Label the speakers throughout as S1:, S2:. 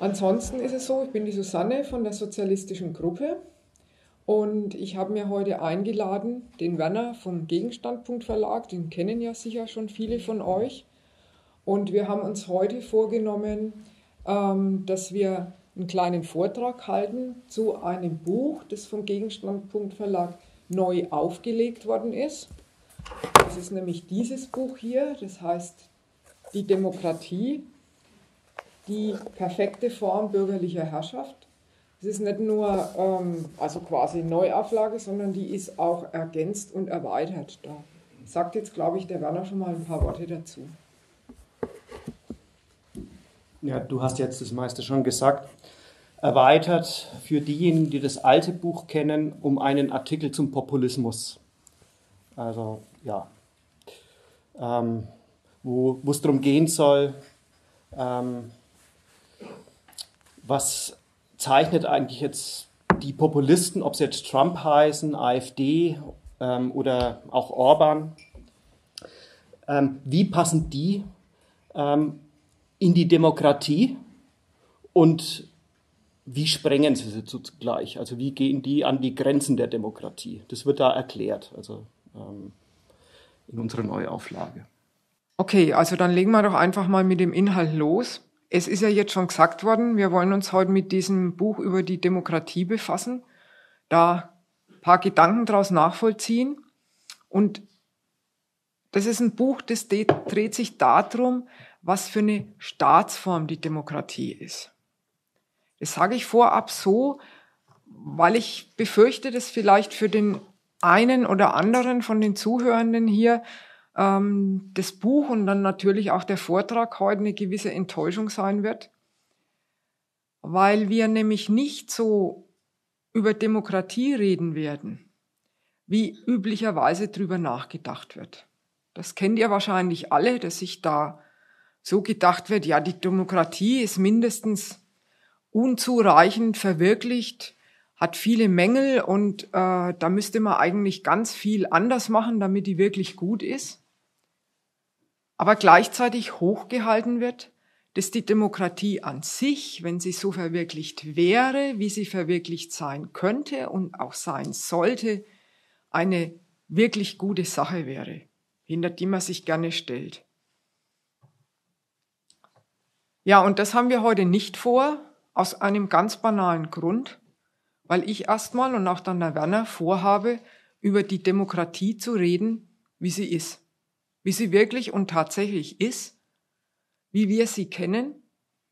S1: Ansonsten ist es so, ich bin die Susanne von der Sozialistischen Gruppe und ich habe mir heute eingeladen, den Werner vom Gegenstandpunkt Verlag, den kennen ja sicher schon viele von euch. Und wir haben uns heute vorgenommen, ähm, dass wir einen kleinen Vortrag halten zu einem Buch, das vom Gegenstandpunkt Verlag neu aufgelegt worden ist. Das ist nämlich dieses Buch hier, das heißt Die Demokratie die perfekte Form bürgerlicher Herrschaft. Es ist nicht nur ähm, also quasi Neuauflage, sondern die ist auch ergänzt und erweitert. Da sagt jetzt, glaube ich, der Werner schon mal ein paar Worte dazu.
S2: Ja, du hast jetzt das meiste schon gesagt. Erweitert für diejenigen, die das alte Buch kennen, um einen Artikel zum Populismus. Also ja, ähm, wo es darum gehen soll, ähm, was zeichnet eigentlich jetzt die Populisten, ob sie jetzt Trump heißen, AfD ähm, oder auch Orban, ähm, wie passen die ähm, in die Demokratie und wie sprengen sie sie zugleich? Also wie gehen die an die Grenzen der Demokratie? Das wird da erklärt, also ähm, in unserer Neuauflage.
S1: Okay, also dann legen wir doch einfach mal mit dem Inhalt los. Es ist ja jetzt schon gesagt worden, wir wollen uns heute mit diesem Buch über die Demokratie befassen, da ein paar Gedanken daraus nachvollziehen. Und das ist ein Buch, das dreht sich darum, was für eine Staatsform die Demokratie ist. Das sage ich vorab so, weil ich befürchte, dass vielleicht für den einen oder anderen von den Zuhörenden hier ähm, das Buch und dann natürlich auch der Vortrag heute eine gewisse Enttäuschung sein wird, weil wir nämlich nicht so über Demokratie reden werden, wie üblicherweise drüber nachgedacht wird. Das kennt ihr wahrscheinlich alle, dass sich da so gedacht wird, ja, die Demokratie ist mindestens unzureichend verwirklicht, hat viele Mängel und äh, da müsste man eigentlich ganz viel anders machen, damit die wirklich gut ist aber gleichzeitig hochgehalten wird, dass die Demokratie an sich, wenn sie so verwirklicht wäre, wie sie verwirklicht sein könnte und auch sein sollte, eine wirklich gute Sache wäre, hinter die man sich gerne stellt. Ja, und das haben wir heute nicht vor, aus einem ganz banalen Grund, weil ich erstmal und auch dann der Werner vorhabe, über die Demokratie zu reden, wie sie ist wie sie wirklich und tatsächlich ist, wie wir sie kennen,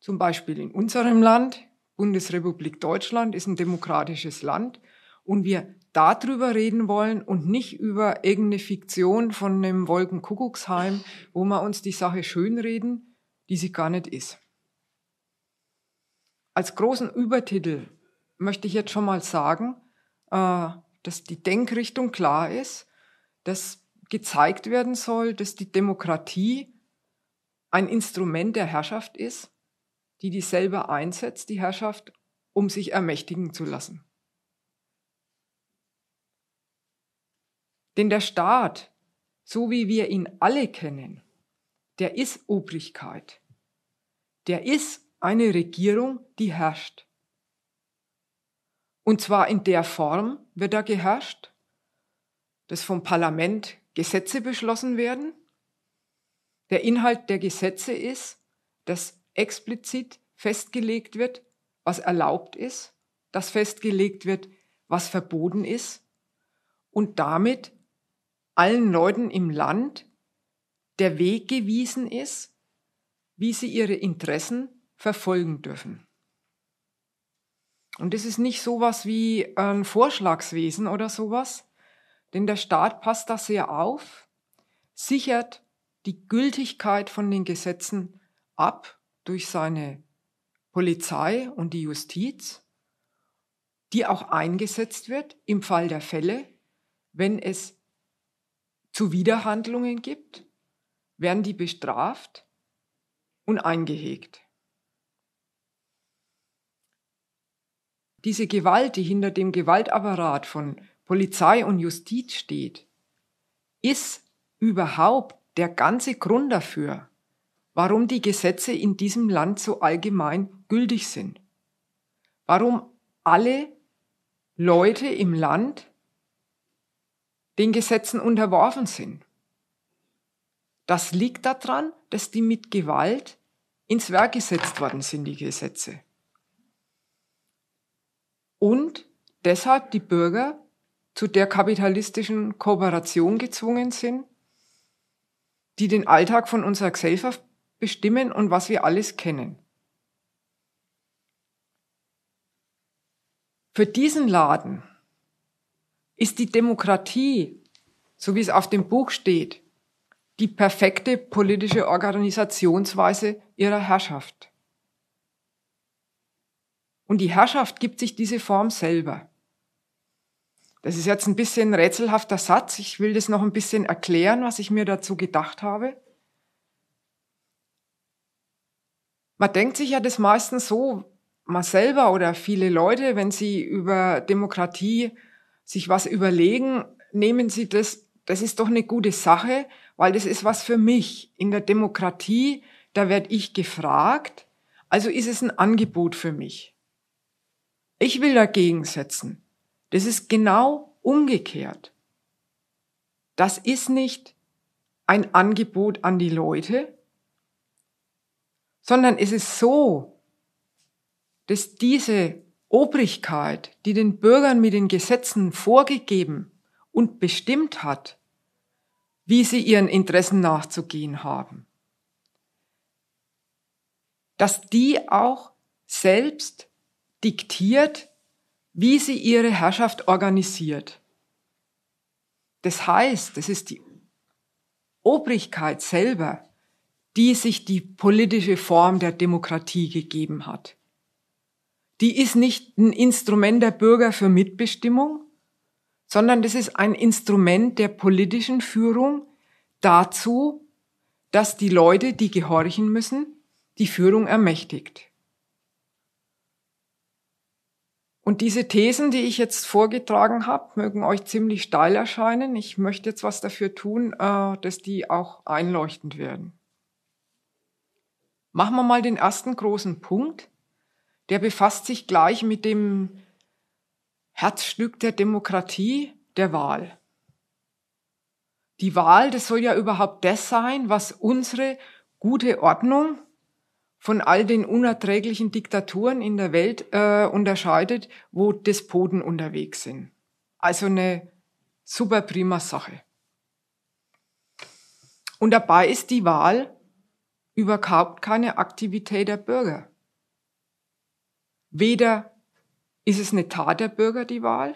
S1: zum Beispiel in unserem Land, Bundesrepublik Deutschland ist ein demokratisches Land und wir darüber reden wollen und nicht über irgendeine Fiktion von einem Wolkenkuckucksheim, wo wir uns die Sache schönreden, die sie gar nicht ist. Als großen Übertitel möchte ich jetzt schon mal sagen, äh, dass die Denkrichtung klar ist, dass gezeigt werden soll, dass die Demokratie ein Instrument der Herrschaft ist, die die selber einsetzt, die Herrschaft, um sich ermächtigen zu lassen. Denn der Staat, so wie wir ihn alle kennen, der ist Obrigkeit. Der ist eine Regierung, die herrscht. Und zwar in der Form wird er geherrscht, dass vom Parlament Gesetze beschlossen werden. Der Inhalt der Gesetze ist, dass explizit festgelegt wird, was erlaubt ist, dass festgelegt wird, was verboten ist und damit allen Leuten im Land der Weg gewiesen ist, wie sie ihre Interessen verfolgen dürfen. Und es ist nicht sowas wie ein Vorschlagswesen oder sowas, denn der Staat passt da sehr auf, sichert die Gültigkeit von den Gesetzen ab durch seine Polizei und die Justiz, die auch eingesetzt wird im Fall der Fälle, wenn es Zuwiderhandlungen gibt, werden die bestraft und eingehegt. Diese Gewalt, die hinter dem Gewaltapparat von Polizei und Justiz steht, ist überhaupt der ganze Grund dafür, warum die Gesetze in diesem Land so allgemein gültig sind. Warum alle Leute im Land den Gesetzen unterworfen sind. Das liegt daran, dass die mit Gewalt ins Werk gesetzt worden sind, die Gesetze. Und deshalb die Bürger zu der kapitalistischen Kooperation gezwungen sind, die den Alltag von unserer Gesellschaft bestimmen und was wir alles kennen. Für diesen Laden ist die Demokratie, so wie es auf dem Buch steht, die perfekte politische Organisationsweise ihrer Herrschaft. Und die Herrschaft gibt sich diese Form selber. Das ist jetzt ein bisschen ein rätselhafter Satz. Ich will das noch ein bisschen erklären, was ich mir dazu gedacht habe. Man denkt sich ja das meistens so, man selber oder viele Leute, wenn sie über Demokratie sich was überlegen, nehmen sie das, das ist doch eine gute Sache, weil das ist was für mich. In der Demokratie, da werde ich gefragt, also ist es ein Angebot für mich. Ich will dagegen setzen. Das ist genau umgekehrt. Das ist nicht ein Angebot an die Leute, sondern es ist so, dass diese Obrigkeit, die den Bürgern mit den Gesetzen vorgegeben und bestimmt hat, wie sie ihren Interessen nachzugehen haben, dass die auch selbst diktiert, wie sie ihre Herrschaft organisiert. Das heißt, es ist die Obrigkeit selber, die sich die politische Form der Demokratie gegeben hat. Die ist nicht ein Instrument der Bürger für Mitbestimmung, sondern das ist ein Instrument der politischen Führung dazu, dass die Leute, die gehorchen müssen, die Führung ermächtigt. Und diese Thesen, die ich jetzt vorgetragen habe, mögen euch ziemlich steil erscheinen. Ich möchte jetzt was dafür tun, äh, dass die auch einleuchtend werden. Machen wir mal den ersten großen Punkt. Der befasst sich gleich mit dem Herzstück der Demokratie, der Wahl. Die Wahl, das soll ja überhaupt das sein, was unsere gute Ordnung von all den unerträglichen Diktaturen in der Welt äh, unterscheidet, wo Despoten unterwegs sind. Also eine super prima Sache. Und dabei ist die Wahl überhaupt keine Aktivität der Bürger. Weder ist es eine Tat der Bürger, die Wahl,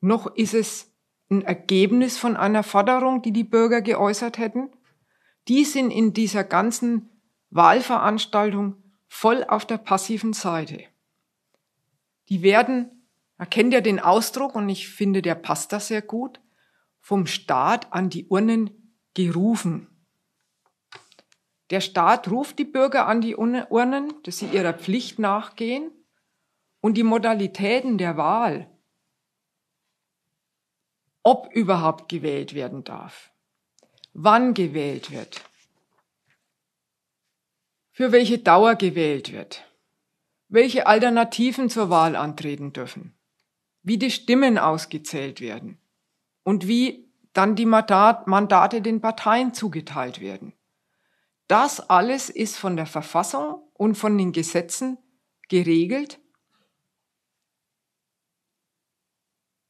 S1: noch ist es ein Ergebnis von einer Forderung, die die Bürger geäußert hätten. Die sind in dieser ganzen Wahlveranstaltung voll auf der passiven Seite. Die werden, erkennt ja den Ausdruck und ich finde, der passt da sehr gut, vom Staat an die Urnen gerufen. Der Staat ruft die Bürger an die Urnen, dass sie ihrer Pflicht nachgehen und die Modalitäten der Wahl, ob überhaupt gewählt werden darf, wann gewählt wird, für welche Dauer gewählt wird, welche Alternativen zur Wahl antreten dürfen, wie die Stimmen ausgezählt werden und wie dann die Mandate den Parteien zugeteilt werden. Das alles ist von der Verfassung und von den Gesetzen geregelt,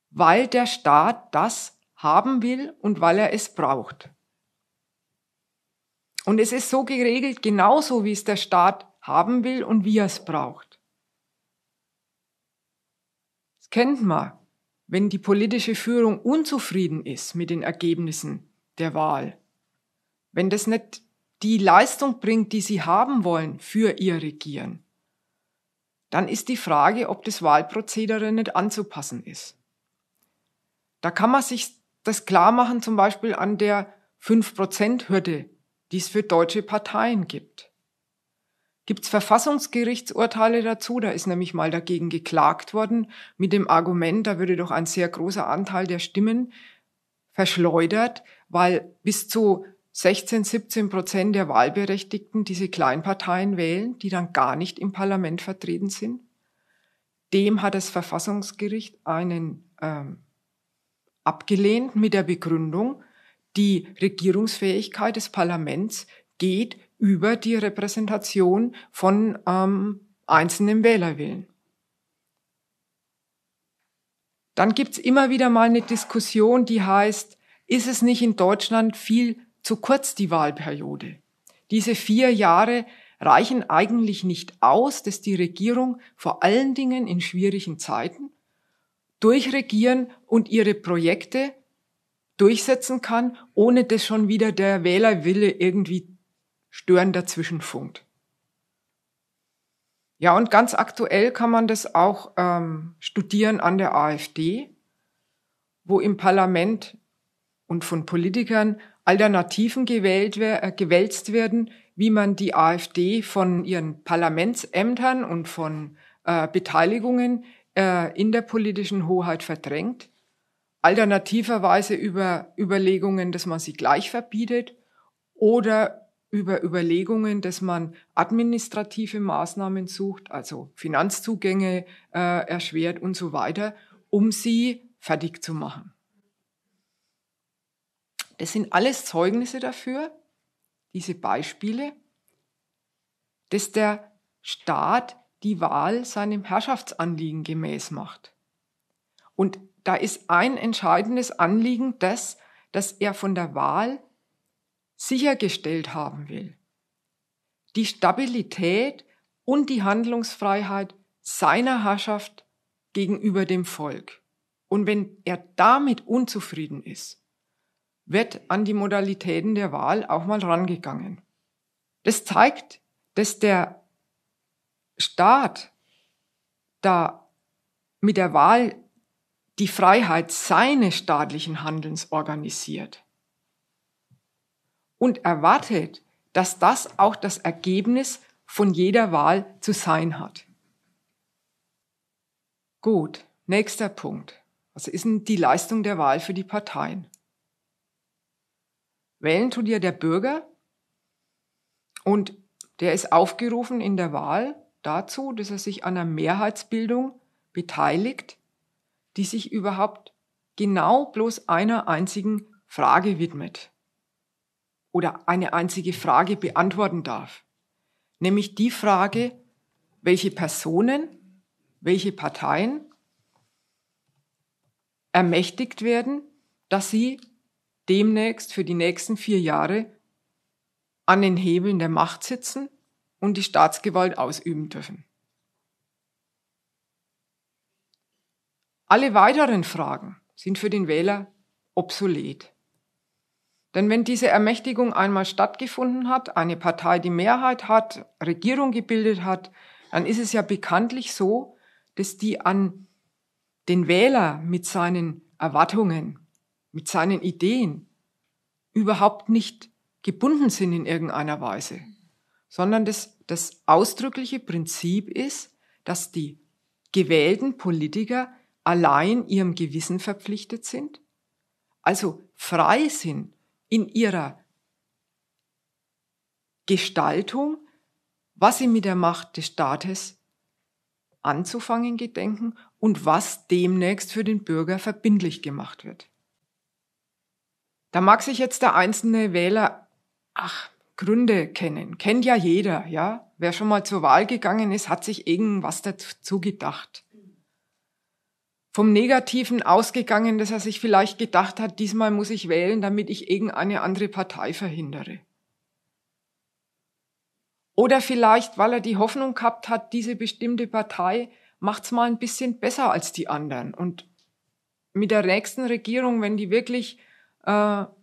S1: weil der Staat das haben will und weil er es braucht. Und es ist so geregelt, genauso wie es der Staat haben will und wie er es braucht. Das kennt man, wenn die politische Führung unzufrieden ist mit den Ergebnissen der Wahl. Wenn das nicht die Leistung bringt, die sie haben wollen für ihr Regieren, dann ist die Frage, ob das Wahlprozedere nicht anzupassen ist. Da kann man sich das klar machen, zum Beispiel an der 5%-Hürde, die es für deutsche Parteien gibt. Gibt es Verfassungsgerichtsurteile dazu? Da ist nämlich mal dagegen geklagt worden mit dem Argument, da würde doch ein sehr großer Anteil der Stimmen verschleudert, weil bis zu 16, 17 Prozent der Wahlberechtigten diese Kleinparteien wählen, die dann gar nicht im Parlament vertreten sind. Dem hat das Verfassungsgericht einen ähm, abgelehnt mit der Begründung, die Regierungsfähigkeit des Parlaments geht über die Repräsentation von ähm, einzelnen Wählerwillen. Dann gibt's immer wieder mal eine Diskussion, die heißt, ist es nicht in Deutschland viel zu kurz die Wahlperiode? Diese vier Jahre reichen eigentlich nicht aus, dass die Regierung vor allen Dingen in schwierigen Zeiten durchregieren und ihre Projekte durchsetzen kann, ohne dass schon wieder der Wählerwille irgendwie störend dazwischen funkt. Ja, und ganz aktuell kann man das auch ähm, studieren an der AfD, wo im Parlament und von Politikern Alternativen gewählt, äh, gewälzt werden, wie man die AfD von ihren Parlamentsämtern und von äh, Beteiligungen äh, in der politischen Hoheit verdrängt alternativerweise über Überlegungen, dass man sie gleich verbietet oder über Überlegungen, dass man administrative Maßnahmen sucht, also Finanzzugänge äh, erschwert und so weiter, um sie fertig zu machen. Das sind alles Zeugnisse dafür, diese Beispiele, dass der Staat die Wahl seinem Herrschaftsanliegen gemäß macht. Und da ist ein entscheidendes Anliegen das, dass er von der Wahl sichergestellt haben will. Die Stabilität und die Handlungsfreiheit seiner Herrschaft gegenüber dem Volk. Und wenn er damit unzufrieden ist, wird an die Modalitäten der Wahl auch mal rangegangen. Das zeigt, dass der Staat da mit der Wahl die Freiheit seines staatlichen Handelns organisiert und erwartet, dass das auch das Ergebnis von jeder Wahl zu sein hat. Gut, nächster Punkt. Was ist denn die Leistung der Wahl für die Parteien? Wählen tut ja der Bürger und der ist aufgerufen in der Wahl dazu, dass er sich an der Mehrheitsbildung beteiligt die sich überhaupt genau bloß einer einzigen Frage widmet oder eine einzige Frage beantworten darf, nämlich die Frage, welche Personen, welche Parteien ermächtigt werden, dass sie demnächst für die nächsten vier Jahre an den Hebeln der Macht sitzen und die Staatsgewalt ausüben dürfen. Alle weiteren Fragen sind für den Wähler obsolet. Denn wenn diese Ermächtigung einmal stattgefunden hat, eine Partei die Mehrheit hat, Regierung gebildet hat, dann ist es ja bekanntlich so, dass die an den Wähler mit seinen Erwartungen, mit seinen Ideen überhaupt nicht gebunden sind in irgendeiner Weise, sondern dass das ausdrückliche Prinzip ist, dass die gewählten Politiker allein ihrem Gewissen verpflichtet sind, also frei sind in ihrer Gestaltung, was sie mit der Macht des Staates anzufangen gedenken und was demnächst für den Bürger verbindlich gemacht wird. Da mag sich jetzt der einzelne Wähler, ach, Gründe kennen, kennt ja jeder, ja. Wer schon mal zur Wahl gegangen ist, hat sich irgendwas dazu gedacht vom Negativen ausgegangen, dass er sich vielleicht gedacht hat, diesmal muss ich wählen, damit ich irgendeine andere Partei verhindere. Oder vielleicht, weil er die Hoffnung gehabt hat, diese bestimmte Partei macht's mal ein bisschen besser als die anderen. Und mit der nächsten Regierung, wenn die wirklich äh, an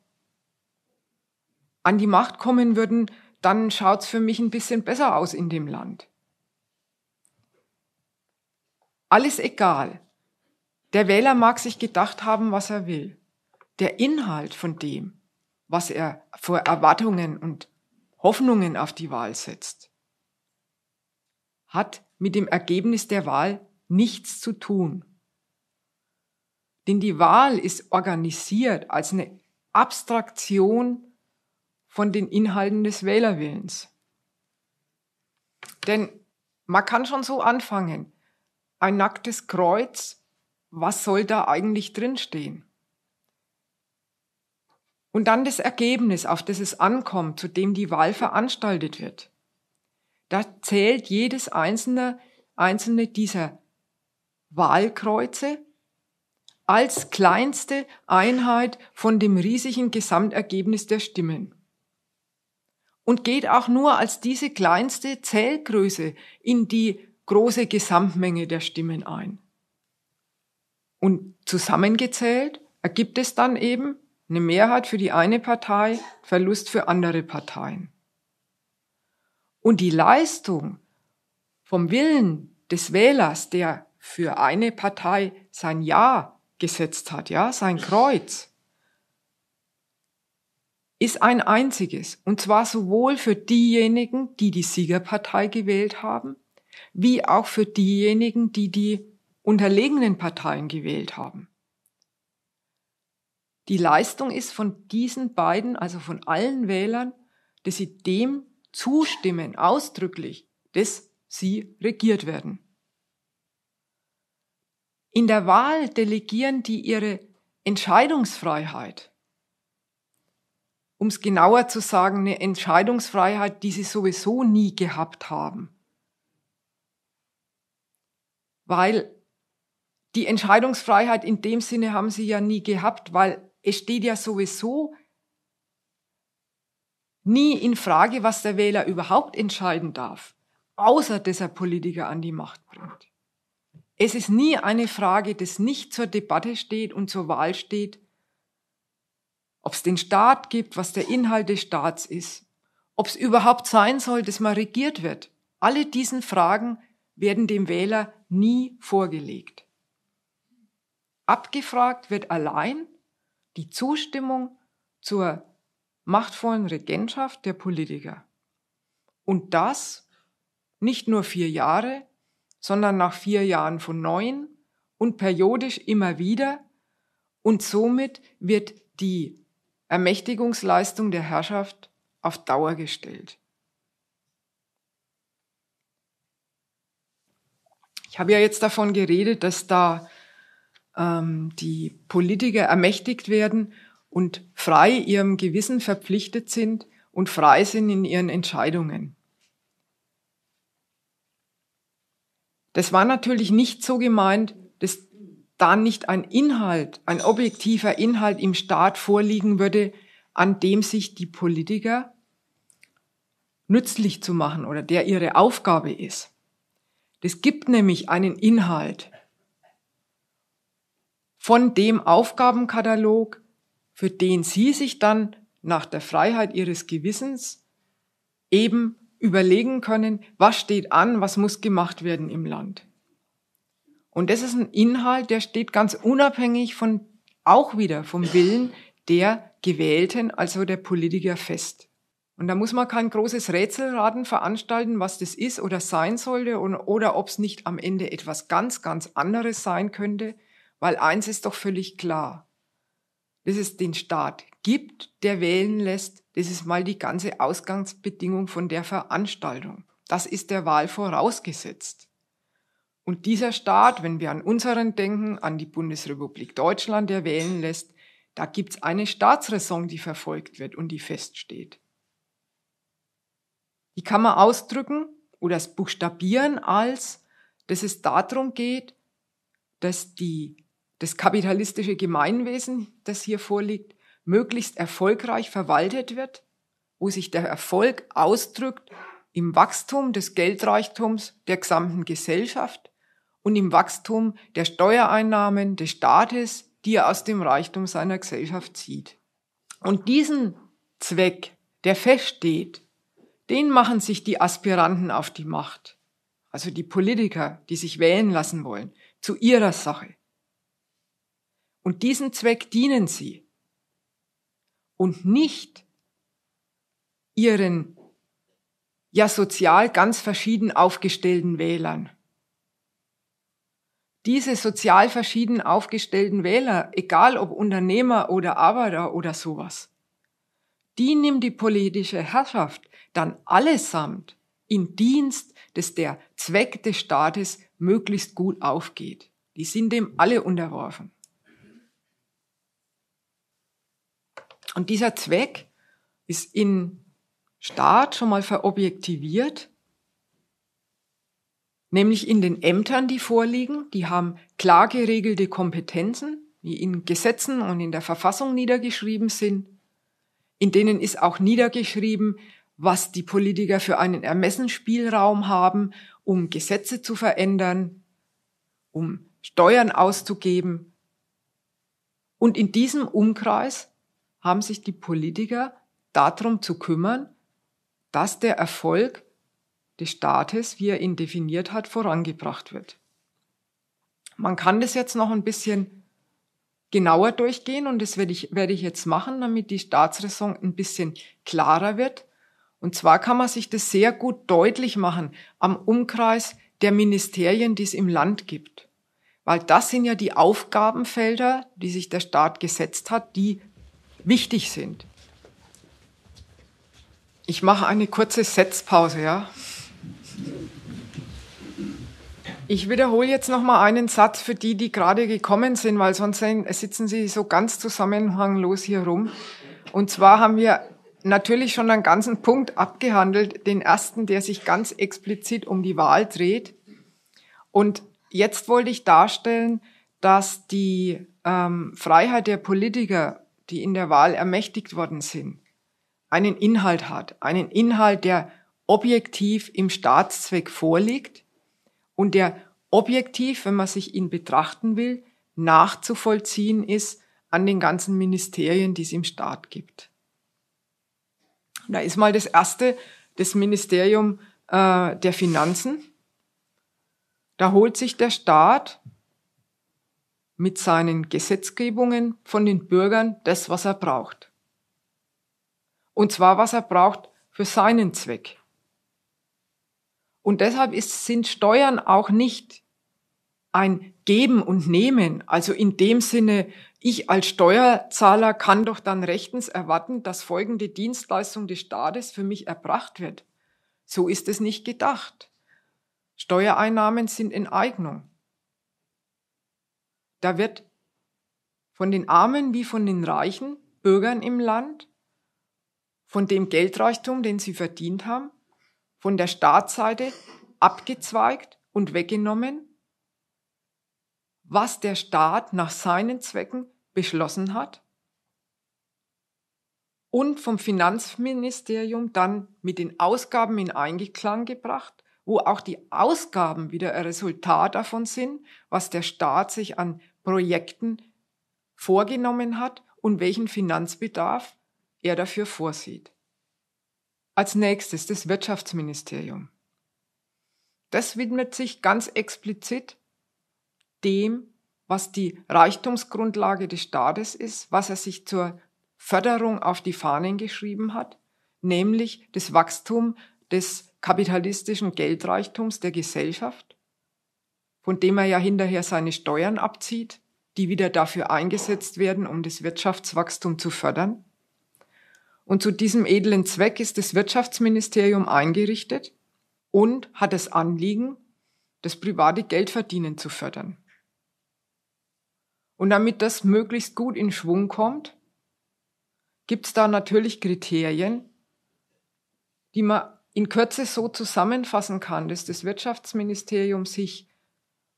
S1: die Macht kommen würden, dann schaut's für mich ein bisschen besser aus in dem Land. Alles egal. Der Wähler mag sich gedacht haben, was er will. Der Inhalt von dem, was er vor Erwartungen und Hoffnungen auf die Wahl setzt, hat mit dem Ergebnis der Wahl nichts zu tun. Denn die Wahl ist organisiert als eine Abstraktion von den Inhalten des Wählerwillens. Denn man kann schon so anfangen. Ein nacktes Kreuz was soll da eigentlich drinstehen? Und dann das Ergebnis, auf das es ankommt, zu dem die Wahl veranstaltet wird. Da zählt jedes einzelne, einzelne dieser Wahlkreuze als kleinste Einheit von dem riesigen Gesamtergebnis der Stimmen. Und geht auch nur als diese kleinste Zählgröße in die große Gesamtmenge der Stimmen ein. Und zusammengezählt ergibt es dann eben eine Mehrheit für die eine Partei, Verlust für andere Parteien. Und die Leistung vom Willen des Wählers, der für eine Partei sein Ja gesetzt hat, ja, sein Kreuz, ist ein einziges. Und zwar sowohl für diejenigen, die die Siegerpartei gewählt haben, wie auch für diejenigen, die die unterlegenen Parteien gewählt haben. Die Leistung ist von diesen beiden, also von allen Wählern, dass sie dem zustimmen, ausdrücklich, dass sie regiert werden. In der Wahl delegieren die ihre Entscheidungsfreiheit. Um es genauer zu sagen, eine Entscheidungsfreiheit, die sie sowieso nie gehabt haben. Weil die Entscheidungsfreiheit in dem Sinne haben sie ja nie gehabt, weil es steht ja sowieso nie in Frage, was der Wähler überhaupt entscheiden darf, außer dass er Politiker an die Macht bringt. Es ist nie eine Frage, das nicht zur Debatte steht und zur Wahl steht, ob es den Staat gibt, was der Inhalt des Staats ist, ob es überhaupt sein soll, dass man regiert wird. Alle diesen Fragen werden dem Wähler nie vorgelegt. Abgefragt wird allein die Zustimmung zur machtvollen Regentschaft der Politiker. Und das nicht nur vier Jahre, sondern nach vier Jahren von neun und periodisch immer wieder. Und somit wird die Ermächtigungsleistung der Herrschaft auf Dauer gestellt. Ich habe ja jetzt davon geredet, dass da ähm, die Politiker ermächtigt werden und frei ihrem Gewissen verpflichtet sind und frei sind in ihren Entscheidungen. Das war natürlich nicht so gemeint, dass da nicht ein Inhalt, ein objektiver Inhalt im Staat vorliegen würde, an dem sich die Politiker nützlich zu machen oder der ihre Aufgabe ist. Das gibt nämlich einen Inhalt von dem Aufgabenkatalog, für den sie sich dann nach der Freiheit ihres Gewissens eben überlegen können, was steht an, was muss gemacht werden im Land. Und das ist ein Inhalt, der steht ganz unabhängig von, auch wieder vom Willen der Gewählten, also der Politiker fest. Und da muss man kein großes Rätselraten veranstalten, was das ist oder sein sollte und, oder ob es nicht am Ende etwas ganz, ganz anderes sein könnte, weil eins ist doch völlig klar, dass es den Staat gibt, der wählen lässt, das ist mal die ganze Ausgangsbedingung von der Veranstaltung. Das ist der Wahl vorausgesetzt. Und dieser Staat, wenn wir an unseren denken, an die Bundesrepublik Deutschland, der wählen lässt, da gibt es eine Staatsräson, die verfolgt wird und die feststeht. Die kann man ausdrücken oder es buchstabieren als, dass es darum geht, dass die das kapitalistische Gemeinwesen, das hier vorliegt, möglichst erfolgreich verwaltet wird, wo sich der Erfolg ausdrückt im Wachstum des Geldreichtums der gesamten Gesellschaft und im Wachstum der Steuereinnahmen des Staates, die er aus dem Reichtum seiner Gesellschaft zieht. Und diesen Zweck, der feststeht, den machen sich die Aspiranten auf die Macht, also die Politiker, die sich wählen lassen wollen, zu ihrer Sache. Und diesem Zweck dienen sie. Und nicht ihren ja sozial ganz verschieden aufgestellten Wählern. Diese sozial verschieden aufgestellten Wähler, egal ob Unternehmer oder Arbeiter oder sowas, die nimmt die politische Herrschaft dann allesamt in Dienst, dass der Zweck des Staates möglichst gut aufgeht. Die sind dem alle unterworfen. Und dieser Zweck ist in Staat schon mal verobjektiviert, nämlich in den Ämtern, die vorliegen. Die haben klar geregelte Kompetenzen, die in Gesetzen und in der Verfassung niedergeschrieben sind. In denen ist auch niedergeschrieben, was die Politiker für einen Ermessensspielraum haben, um Gesetze zu verändern, um Steuern auszugeben. Und in diesem Umkreis haben sich die Politiker darum zu kümmern, dass der Erfolg des Staates, wie er ihn definiert hat, vorangebracht wird. Man kann das jetzt noch ein bisschen genauer durchgehen und das werde ich, werde ich jetzt machen, damit die Staatsräson ein bisschen klarer wird. Und zwar kann man sich das sehr gut deutlich machen am Umkreis der Ministerien, die es im Land gibt. Weil das sind ja die Aufgabenfelder, die sich der Staat gesetzt hat, die wichtig sind. Ich mache eine kurze Setzpause, ja? Ich wiederhole jetzt noch mal einen Satz für die, die gerade gekommen sind, weil sonst sitzen sie so ganz zusammenhanglos hier rum. Und zwar haben wir natürlich schon einen ganzen Punkt abgehandelt, den ersten, der sich ganz explizit um die Wahl dreht. Und jetzt wollte ich darstellen, dass die ähm, Freiheit der Politiker die in der Wahl ermächtigt worden sind, einen Inhalt hat, einen Inhalt, der objektiv im Staatszweck vorliegt und der objektiv, wenn man sich ihn betrachten will, nachzuvollziehen ist an den ganzen Ministerien, die es im Staat gibt. Da ist mal das erste, das Ministerium äh, der Finanzen. Da holt sich der Staat mit seinen Gesetzgebungen von den Bürgern das, was er braucht. Und zwar, was er braucht für seinen Zweck. Und deshalb ist, sind Steuern auch nicht ein Geben und Nehmen. Also in dem Sinne, ich als Steuerzahler kann doch dann rechtens erwarten, dass folgende Dienstleistung des Staates für mich erbracht wird. So ist es nicht gedacht. Steuereinnahmen sind Enteignung. Da wird von den Armen wie von den Reichen Bürgern im Land, von dem Geldreichtum, den sie verdient haben, von der Staatsseite abgezweigt und weggenommen, was der Staat nach seinen Zwecken beschlossen hat und vom Finanzministerium dann mit den Ausgaben in Einklang gebracht, wo auch die Ausgaben wieder ein Resultat davon sind, was der Staat sich an Projekten vorgenommen hat und welchen Finanzbedarf er dafür vorsieht. Als nächstes das Wirtschaftsministerium. Das widmet sich ganz explizit dem, was die Reichtumsgrundlage des Staates ist, was er sich zur Förderung auf die Fahnen geschrieben hat, nämlich das Wachstum des kapitalistischen Geldreichtums der Gesellschaft von dem er ja hinterher seine Steuern abzieht, die wieder dafür eingesetzt werden, um das Wirtschaftswachstum zu fördern. Und zu diesem edlen Zweck ist das Wirtschaftsministerium eingerichtet und hat das Anliegen, das private Geldverdienen zu fördern. Und damit das möglichst gut in Schwung kommt, gibt es da natürlich Kriterien, die man in Kürze so zusammenfassen kann, dass das Wirtschaftsministerium sich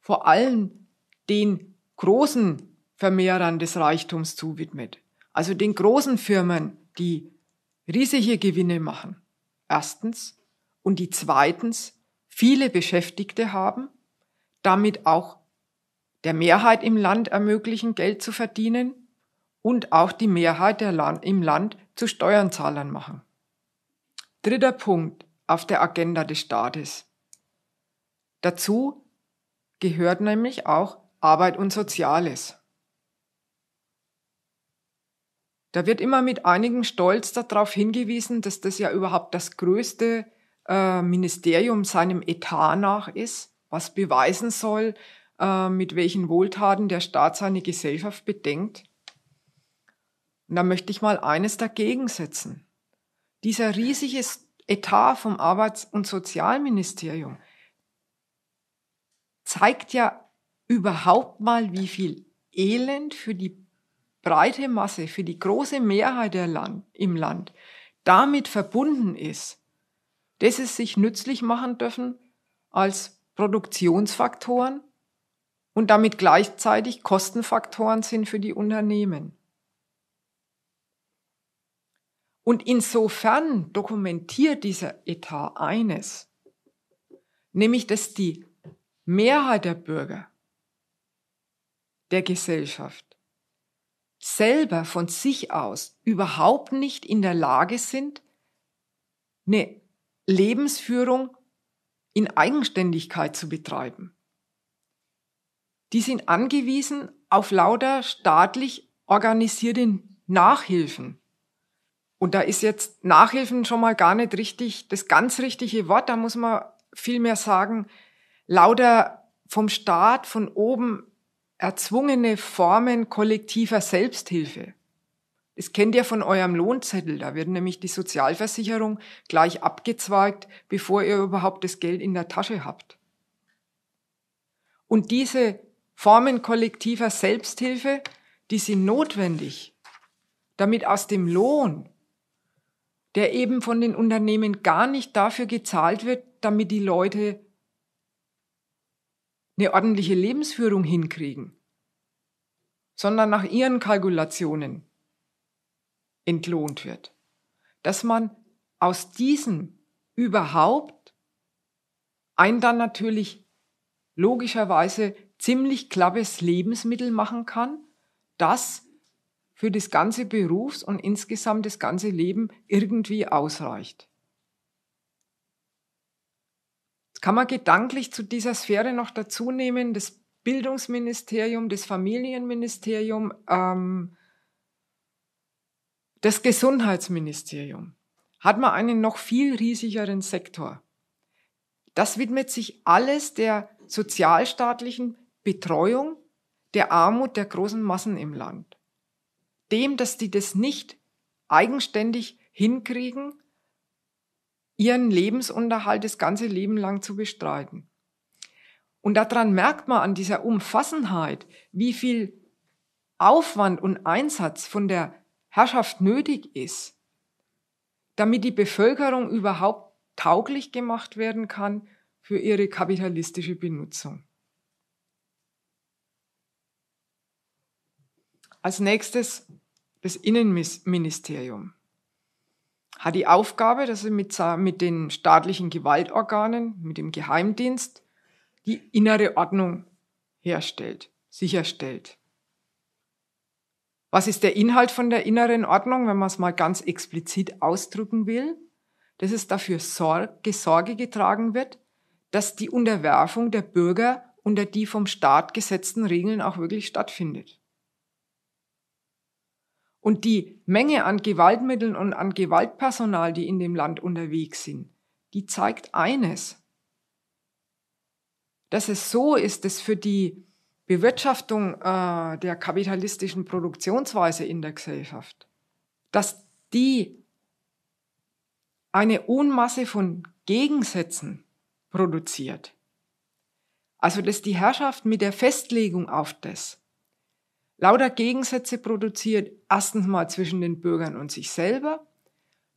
S1: vor allem den großen Vermehrern des Reichtums zuwidmet. Also den großen Firmen, die riesige Gewinne machen. Erstens. Und die zweitens viele Beschäftigte haben, damit auch der Mehrheit im Land ermöglichen, Geld zu verdienen und auch die Mehrheit Land, im Land zu Steuernzahlern machen. Dritter Punkt auf der Agenda des Staates. Dazu gehört nämlich auch Arbeit und Soziales. Da wird immer mit einigem Stolz darauf hingewiesen, dass das ja überhaupt das größte äh, Ministerium seinem Etat nach ist, was beweisen soll, äh, mit welchen Wohltaten der Staat seine Gesellschaft bedenkt. Und da möchte ich mal eines dagegen setzen. Dieser riesige Etat vom Arbeits- und Sozialministerium zeigt ja überhaupt mal, wie viel Elend für die breite Masse, für die große Mehrheit der Land, im Land damit verbunden ist, dass es sich nützlich machen dürfen als Produktionsfaktoren und damit gleichzeitig Kostenfaktoren sind für die Unternehmen. Und insofern dokumentiert dieser Etat eines, nämlich dass die Mehrheit der Bürger der Gesellschaft selber von sich aus überhaupt nicht in der Lage sind, eine Lebensführung in Eigenständigkeit zu betreiben. Die sind angewiesen auf lauter staatlich organisierte Nachhilfen. Und da ist jetzt Nachhilfen schon mal gar nicht richtig, das ganz richtige Wort, da muss man vielmehr sagen, lauter vom Staat von oben erzwungene Formen kollektiver Selbsthilfe. Das kennt ihr von eurem Lohnzettel. Da wird nämlich die Sozialversicherung gleich abgezweigt, bevor ihr überhaupt das Geld in der Tasche habt. Und diese Formen kollektiver Selbsthilfe, die sind notwendig, damit aus dem Lohn, der eben von den Unternehmen gar nicht dafür gezahlt wird, damit die Leute eine ordentliche Lebensführung hinkriegen, sondern nach ihren Kalkulationen entlohnt wird. Dass man aus diesem überhaupt ein dann natürlich logischerweise ziemlich klappes Lebensmittel machen kann, das für das ganze Berufs- und insgesamt das ganze Leben irgendwie ausreicht. Kann man gedanklich zu dieser Sphäre noch dazu nehmen, das Bildungsministerium, das Familienministerium, ähm, das Gesundheitsministerium? Hat man einen noch viel riesigeren Sektor? Das widmet sich alles der sozialstaatlichen Betreuung der Armut der großen Massen im Land. Dem, dass die das nicht eigenständig hinkriegen, ihren Lebensunterhalt das ganze Leben lang zu bestreiten. Und daran merkt man an dieser Umfassenheit, wie viel Aufwand und Einsatz von der Herrschaft nötig ist, damit die Bevölkerung überhaupt tauglich gemacht werden kann für ihre kapitalistische Benutzung. Als nächstes das Innenministerium hat die Aufgabe, dass sie mit, mit den staatlichen Gewaltorganen, mit dem Geheimdienst, die innere Ordnung herstellt, sicherstellt. Was ist der Inhalt von der inneren Ordnung, wenn man es mal ganz explizit ausdrücken will? Dass es dafür Sorge, Sorge getragen wird, dass die Unterwerfung der Bürger unter die vom Staat gesetzten Regeln auch wirklich stattfindet. Und die Menge an Gewaltmitteln und an Gewaltpersonal, die in dem Land unterwegs sind, die zeigt eines. Dass es so ist, dass für die Bewirtschaftung äh, der kapitalistischen Produktionsweise in der Gesellschaft, dass die eine Unmasse von Gegensätzen produziert. Also dass die Herrschaft mit der Festlegung auf das, lauter Gegensätze produziert, erstens mal zwischen den Bürgern und sich selber,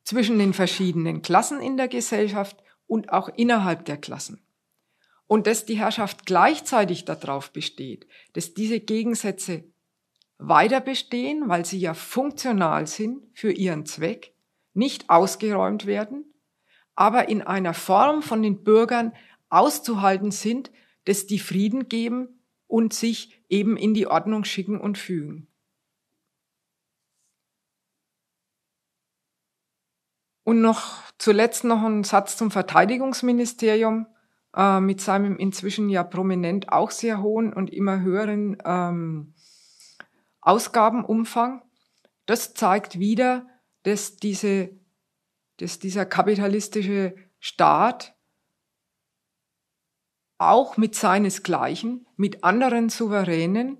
S1: zwischen den verschiedenen Klassen in der Gesellschaft und auch innerhalb der Klassen. Und dass die Herrschaft gleichzeitig darauf besteht, dass diese Gegensätze weiter bestehen, weil sie ja funktional sind für ihren Zweck, nicht ausgeräumt werden, aber in einer Form von den Bürgern auszuhalten sind, dass die Frieden geben und sich eben in die Ordnung schicken und fügen. Und noch zuletzt noch ein Satz zum Verteidigungsministerium äh, mit seinem inzwischen ja prominent auch sehr hohen und immer höheren ähm, Ausgabenumfang. Das zeigt wieder, dass, diese, dass dieser kapitalistische Staat auch mit seinesgleichen, mit anderen Souveränen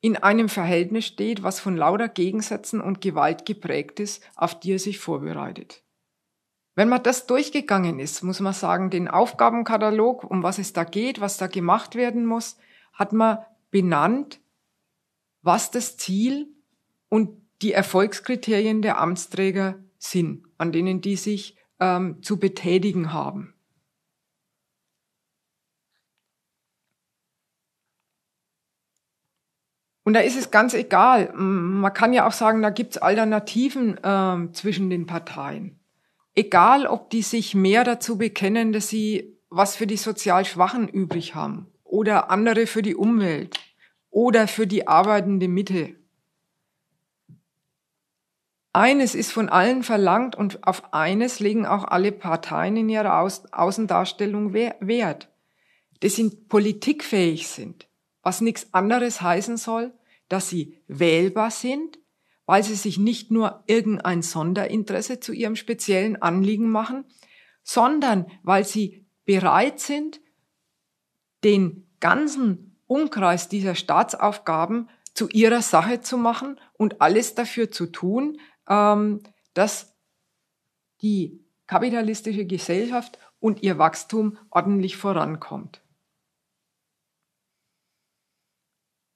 S1: in einem Verhältnis steht, was von lauter Gegensätzen und Gewalt geprägt ist, auf die er sich vorbereitet. Wenn man das durchgegangen ist, muss man sagen, den Aufgabenkatalog, um was es da geht, was da gemacht werden muss, hat man benannt, was das Ziel und die Erfolgskriterien der Amtsträger sind, an denen die sich ähm, zu betätigen haben. Und da ist es ganz egal. Man kann ja auch sagen, da gibt's Alternativen äh, zwischen den Parteien. Egal, ob die sich mehr dazu bekennen, dass sie was für die sozial Schwachen übrig haben oder andere für die Umwelt oder für die arbeitende Mitte. Eines ist von allen verlangt und auf eines legen auch alle Parteien in ihrer Außendarstellung Wert, dass sie politikfähig sind was nichts anderes heißen soll, dass sie wählbar sind, weil sie sich nicht nur irgendein Sonderinteresse zu ihrem speziellen Anliegen machen, sondern weil sie bereit sind, den ganzen Umkreis dieser Staatsaufgaben zu ihrer Sache zu machen und alles dafür zu tun, ähm, dass die kapitalistische Gesellschaft und ihr Wachstum ordentlich vorankommt.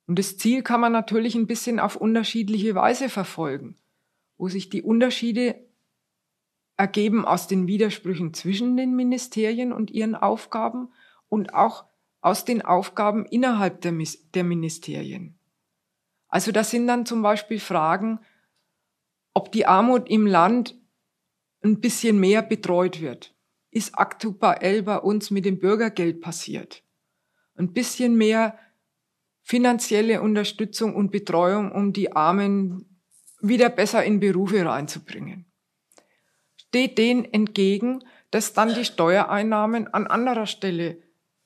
S1: Und das Ziel kann man natürlich ein bisschen auf unterschiedliche Weise verfolgen, wo sich die Unterschiede ergeben aus den Widersprüchen zwischen den Ministerien und ihren Aufgaben und auch aus den Aufgaben innerhalb der, der Ministerien. Also das sind dann zum Beispiel Fragen, ob die Armut im Land ein bisschen mehr betreut wird. Ist aktuell bei uns mit dem Bürgergeld passiert? Ein bisschen mehr finanzielle Unterstützung und Betreuung, um die Armen wieder besser in Berufe reinzubringen. Steht denen entgegen, dass dann die Steuereinnahmen an anderer Stelle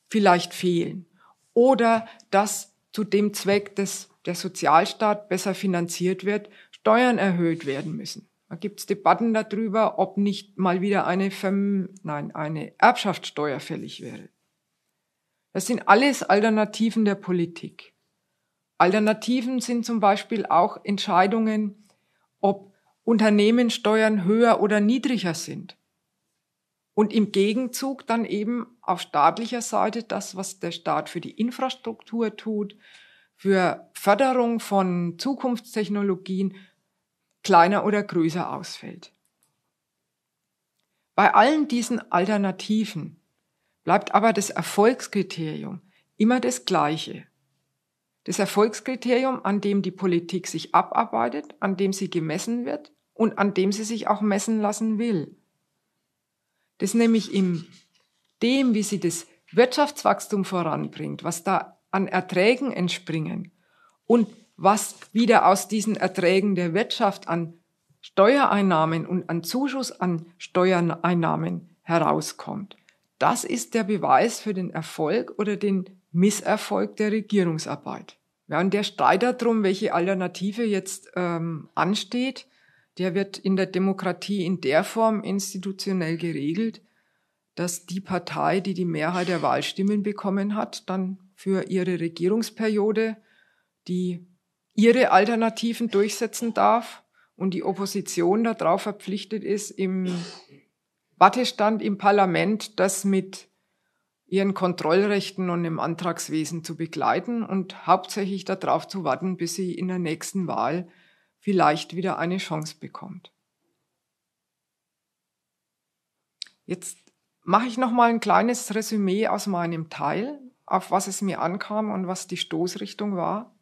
S1: vielleicht fehlen oder dass zu dem Zweck, dass der Sozialstaat besser finanziert wird, Steuern erhöht werden müssen. Da gibt es Debatten darüber, ob nicht mal wieder eine, Verm Nein, eine Erbschaftssteuer fällig wäre. Das sind alles Alternativen der Politik. Alternativen sind zum Beispiel auch Entscheidungen, ob Unternehmenssteuern höher oder niedriger sind. Und im Gegenzug dann eben auf staatlicher Seite das, was der Staat für die Infrastruktur tut, für Förderung von Zukunftstechnologien kleiner oder größer ausfällt. Bei allen diesen Alternativen bleibt aber das Erfolgskriterium immer das gleiche. Das Erfolgskriterium, an dem die Politik sich abarbeitet, an dem sie gemessen wird und an dem sie sich auch messen lassen will. Das nämlich in dem, wie sie das Wirtschaftswachstum voranbringt, was da an Erträgen entspringen und was wieder aus diesen Erträgen der Wirtschaft an Steuereinnahmen und an Zuschuss an Steuereinnahmen herauskommt. Das ist der Beweis für den Erfolg oder den Misserfolg der Regierungsarbeit. Ja, und der Streit darum, welche Alternative jetzt ähm, ansteht, der wird in der Demokratie in der Form institutionell geregelt, dass die Partei, die die Mehrheit der Wahlstimmen bekommen hat, dann für ihre Regierungsperiode die ihre Alternativen durchsetzen darf und die Opposition darauf verpflichtet ist, im Wattestand im Parlament das mit ihren Kontrollrechten und im Antragswesen zu begleiten und hauptsächlich darauf zu warten, bis sie in der nächsten Wahl vielleicht wieder eine Chance bekommt. Jetzt mache ich noch mal ein kleines Resümee aus meinem Teil, auf was es mir ankam und was die Stoßrichtung war.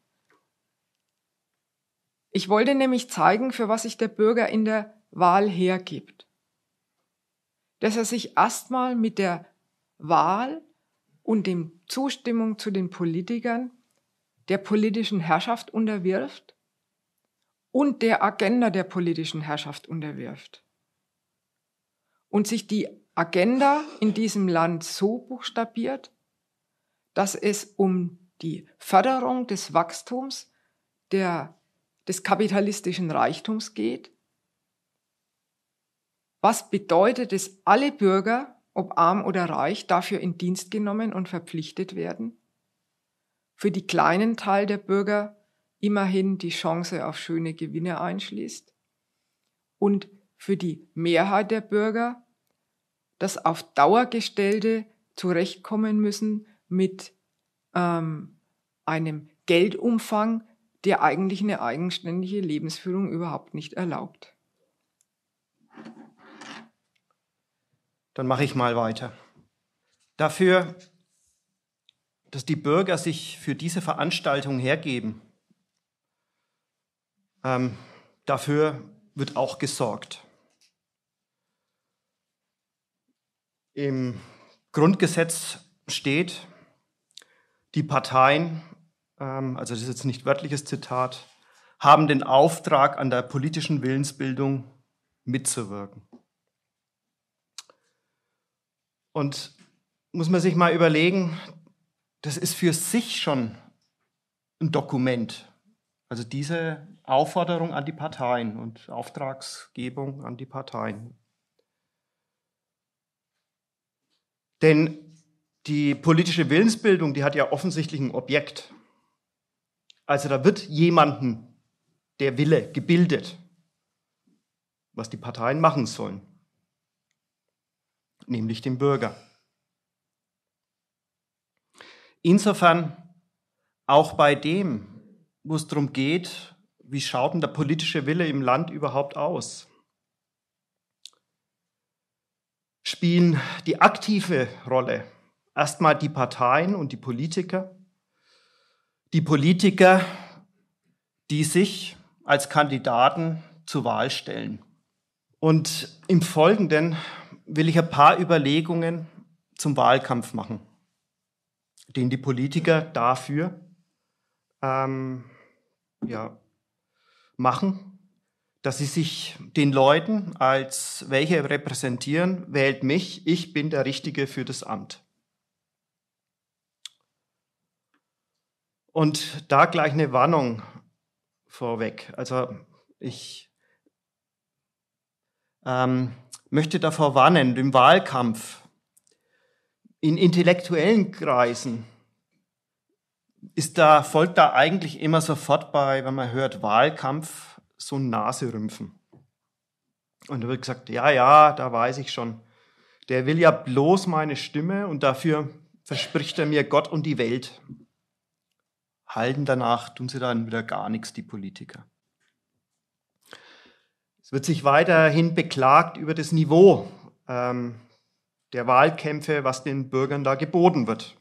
S1: Ich wollte nämlich zeigen, für was sich der Bürger in der Wahl hergibt. Dass er sich erstmal mit der Wahl und dem Zustimmung zu den Politikern der politischen Herrschaft unterwirft und der Agenda der politischen Herrschaft unterwirft. Und sich die Agenda in diesem Land so buchstabiert, dass es um die Förderung des Wachstums der, des kapitalistischen Reichtums geht. Was bedeutet es, alle Bürger ob arm oder reich, dafür in Dienst genommen und verpflichtet werden? Für die kleinen Teil der Bürger immerhin die Chance auf schöne Gewinne einschließt? Und für die Mehrheit der Bürger das auf Dauer gestellte zurechtkommen müssen mit ähm, einem Geldumfang, der eigentlich eine eigenständige Lebensführung überhaupt nicht erlaubt.
S2: dann mache ich mal weiter. Dafür, dass die Bürger sich für diese Veranstaltung hergeben, ähm, dafür wird auch gesorgt. Im Grundgesetz steht, die Parteien, ähm, also das ist jetzt nicht wörtliches Zitat, haben den Auftrag, an der politischen Willensbildung mitzuwirken. Und muss man sich mal überlegen, das ist für sich schon ein Dokument. Also diese Aufforderung an die Parteien und Auftragsgebung an die Parteien. Denn die politische Willensbildung, die hat ja offensichtlich ein Objekt. Also da wird jemanden der Wille gebildet, was die Parteien machen sollen nämlich dem Bürger. Insofern auch bei dem, wo es darum geht, wie schaut denn der politische Wille im Land überhaupt aus? Spielen die aktive Rolle erstmal die Parteien und die Politiker, die Politiker, die sich als Kandidaten zur Wahl stellen. Und im Folgenden will ich ein paar Überlegungen zum Wahlkampf machen, den die Politiker dafür ähm, ja, machen, dass sie sich den Leuten als welche repräsentieren, wählt mich, ich bin der Richtige für das Amt. Und da gleich eine Warnung vorweg. Also ich ähm, möchte davor warnen, im Wahlkampf, in intellektuellen Kreisen ist da, folgt da eigentlich immer sofort bei, wenn man hört Wahlkampf, so ein Naserümpfen. Und da wird gesagt, ja, ja, da weiß ich schon. Der will ja bloß meine Stimme und dafür verspricht er mir Gott und die Welt. Halten danach tun sie dann wieder gar nichts, die Politiker. Es wird sich weiterhin beklagt über das Niveau ähm, der Wahlkämpfe, was den Bürgern da geboten wird.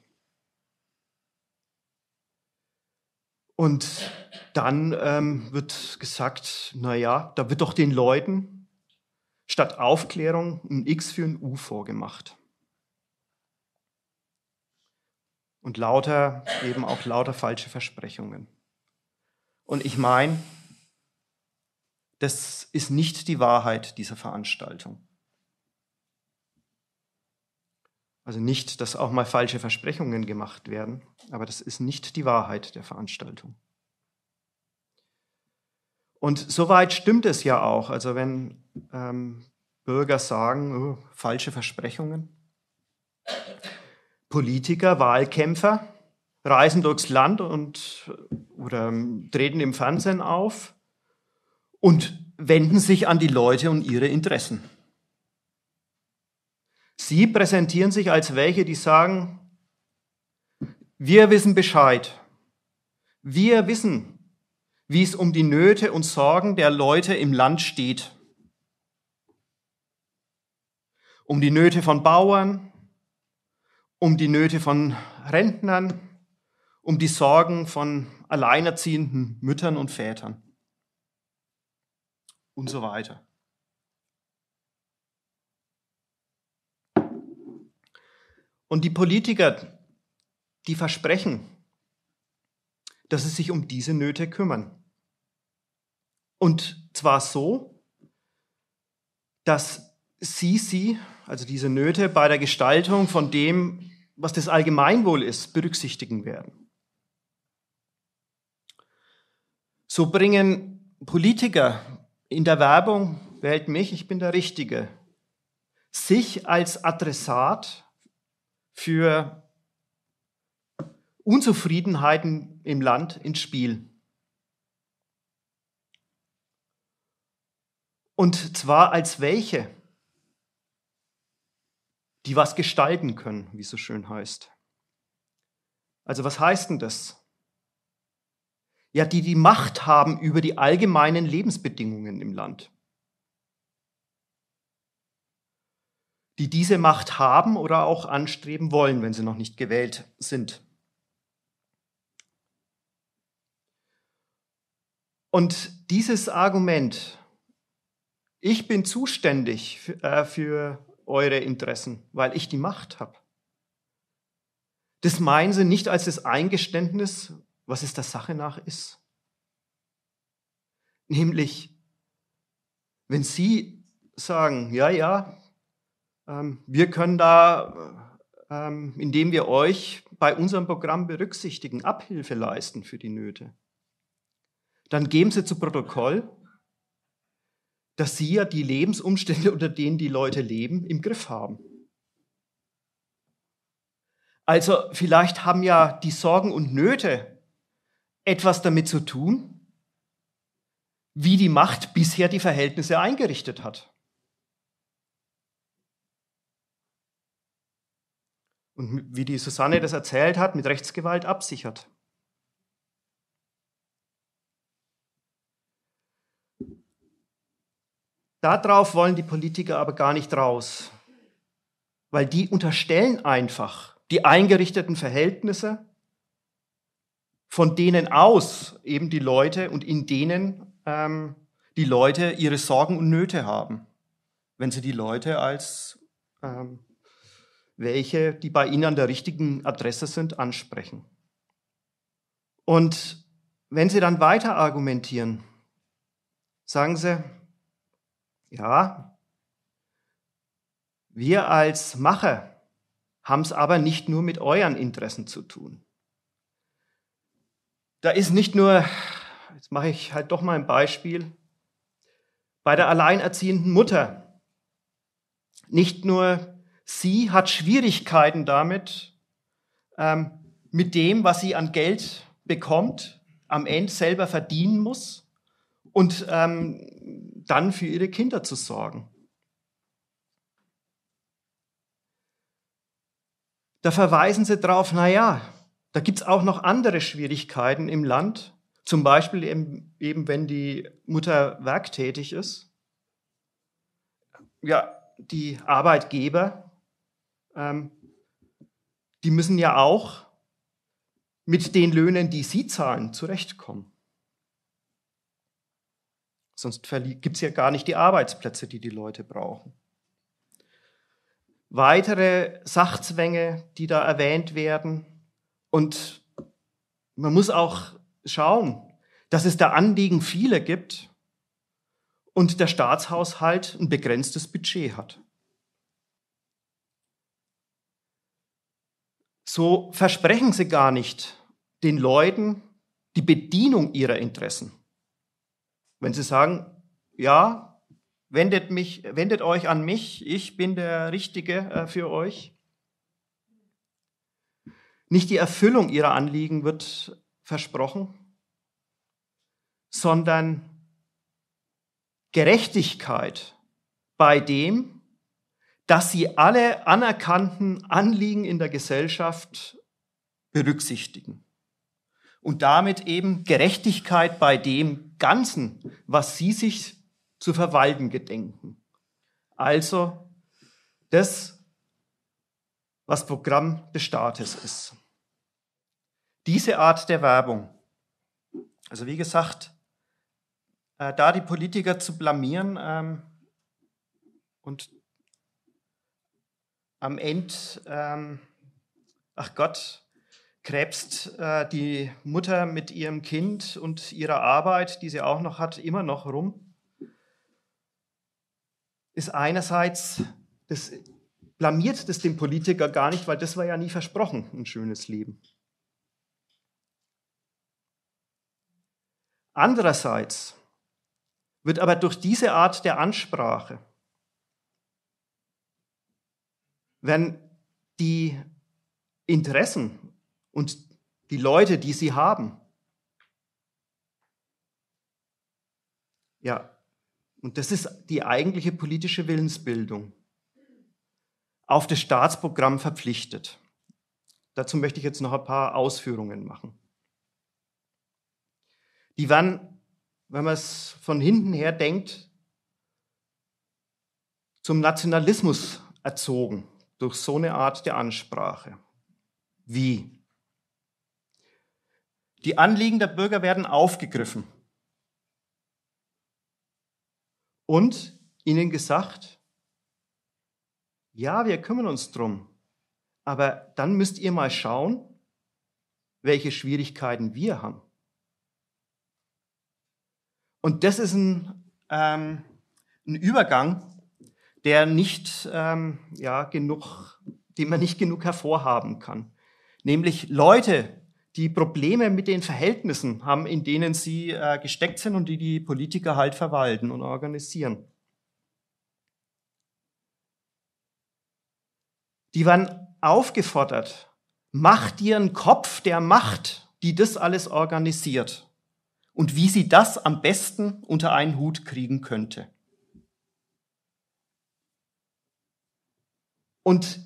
S2: Und dann ähm, wird gesagt, naja, da wird doch den Leuten statt Aufklärung ein X für ein U vorgemacht. Und lauter, eben auch lauter falsche Versprechungen. Und ich meine, das ist nicht die Wahrheit dieser Veranstaltung. Also nicht, dass auch mal falsche Versprechungen gemacht werden, aber das ist nicht die Wahrheit der Veranstaltung. Und soweit stimmt es ja auch. Also wenn ähm, Bürger sagen, oh, falsche Versprechungen. Politiker, Wahlkämpfer reisen durchs Land und, oder ähm, treten im Fernsehen auf und wenden sich an die Leute und ihre Interessen. Sie präsentieren sich als welche, die sagen, wir wissen Bescheid. Wir wissen, wie es um die Nöte und Sorgen der Leute im Land steht. Um die Nöte von Bauern, um die Nöte von Rentnern, um die Sorgen von alleinerziehenden Müttern und Vätern und so weiter. Und die Politiker, die versprechen, dass sie sich um diese Nöte kümmern. Und zwar so, dass sie sie, also diese Nöte, bei der Gestaltung von dem, was das Allgemeinwohl ist, berücksichtigen werden. So bringen Politiker in der Werbung wählt mich, ich bin der Richtige. Sich als Adressat für Unzufriedenheiten im Land ins Spiel. Und zwar als welche, die was gestalten können, wie es so schön heißt. Also was heißt denn das? ja, die die Macht haben über die allgemeinen Lebensbedingungen im Land. Die diese Macht haben oder auch anstreben wollen, wenn sie noch nicht gewählt sind. Und dieses Argument, ich bin zuständig für, äh, für eure Interessen, weil ich die Macht habe, das meinen sie nicht als das Eingeständnis was es der Sache nach ist. Nämlich, wenn Sie sagen, ja, ja, ähm, wir können da, ähm, indem wir euch bei unserem Programm berücksichtigen, Abhilfe leisten für die Nöte, dann geben Sie zu Protokoll, dass Sie ja die Lebensumstände, unter denen die Leute leben, im Griff haben. Also vielleicht haben ja die Sorgen und Nöte etwas damit zu tun, wie die Macht bisher die Verhältnisse eingerichtet hat. Und wie die Susanne das erzählt hat, mit Rechtsgewalt absichert. Darauf wollen die Politiker aber gar nicht raus, weil die unterstellen einfach die eingerichteten Verhältnisse von denen aus eben die Leute und in denen ähm, die Leute ihre Sorgen und Nöte haben, wenn sie die Leute als ähm, welche, die bei ihnen an der richtigen Adresse sind, ansprechen. Und wenn sie dann weiter argumentieren, sagen sie, ja, wir als Macher haben es aber nicht nur mit euren Interessen zu tun. Da ist nicht nur, jetzt mache ich halt doch mal ein Beispiel, bei der alleinerziehenden Mutter. Nicht nur sie hat Schwierigkeiten damit, ähm, mit dem, was sie an Geld bekommt, am Ende selber verdienen muss und ähm, dann für ihre Kinder zu sorgen. Da verweisen sie drauf, naja, da gibt es auch noch andere Schwierigkeiten im Land, zum Beispiel eben, eben wenn die Mutter werktätig ist. Ja, die Arbeitgeber, ähm, die müssen ja auch mit den Löhnen, die sie zahlen, zurechtkommen. Sonst gibt es ja gar nicht die Arbeitsplätze, die die Leute brauchen. Weitere Sachzwänge, die da erwähnt werden, und man muss auch schauen, dass es da Anliegen viele gibt und der Staatshaushalt ein begrenztes Budget hat. So versprechen sie gar nicht den Leuten die Bedienung ihrer Interessen. Wenn sie sagen, ja, wendet, mich, wendet euch an mich, ich bin der Richtige äh, für euch, nicht die Erfüllung ihrer Anliegen wird versprochen, sondern Gerechtigkeit bei dem, dass sie alle anerkannten Anliegen in der Gesellschaft berücksichtigen. Und damit eben Gerechtigkeit bei dem Ganzen, was sie sich zu verwalten gedenken. Also das, was Programm des Staates ist diese Art der Werbung. Also wie gesagt, äh, da die Politiker zu blamieren ähm, und am Ende, ähm, ach Gott, krebst äh, die Mutter mit ihrem Kind und ihrer Arbeit, die sie auch noch hat, immer noch rum, ist einerseits, das blamiert das dem Politiker gar nicht, weil das war ja nie versprochen, ein schönes Leben. Andererseits wird aber durch diese Art der Ansprache, wenn die Interessen und die Leute, die sie haben, ja, und das ist die eigentliche politische Willensbildung, auf das Staatsprogramm verpflichtet. Dazu möchte ich jetzt noch ein paar Ausführungen machen die waren, wenn man es von hinten her denkt, zum Nationalismus erzogen durch so eine Art der Ansprache. Wie? Die Anliegen der Bürger werden aufgegriffen und ihnen gesagt, ja, wir kümmern uns drum, aber dann müsst ihr mal schauen, welche Schwierigkeiten wir haben. Und das ist ein, ähm, ein Übergang, der nicht ähm, ja, genug, den man nicht genug hervorhaben kann. Nämlich Leute, die Probleme mit den Verhältnissen haben, in denen sie äh, gesteckt sind und die die Politiker halt verwalten und organisieren. Die waren aufgefordert, macht ihren Kopf der Macht, die das alles organisiert und wie sie das am besten unter einen Hut kriegen könnte. Und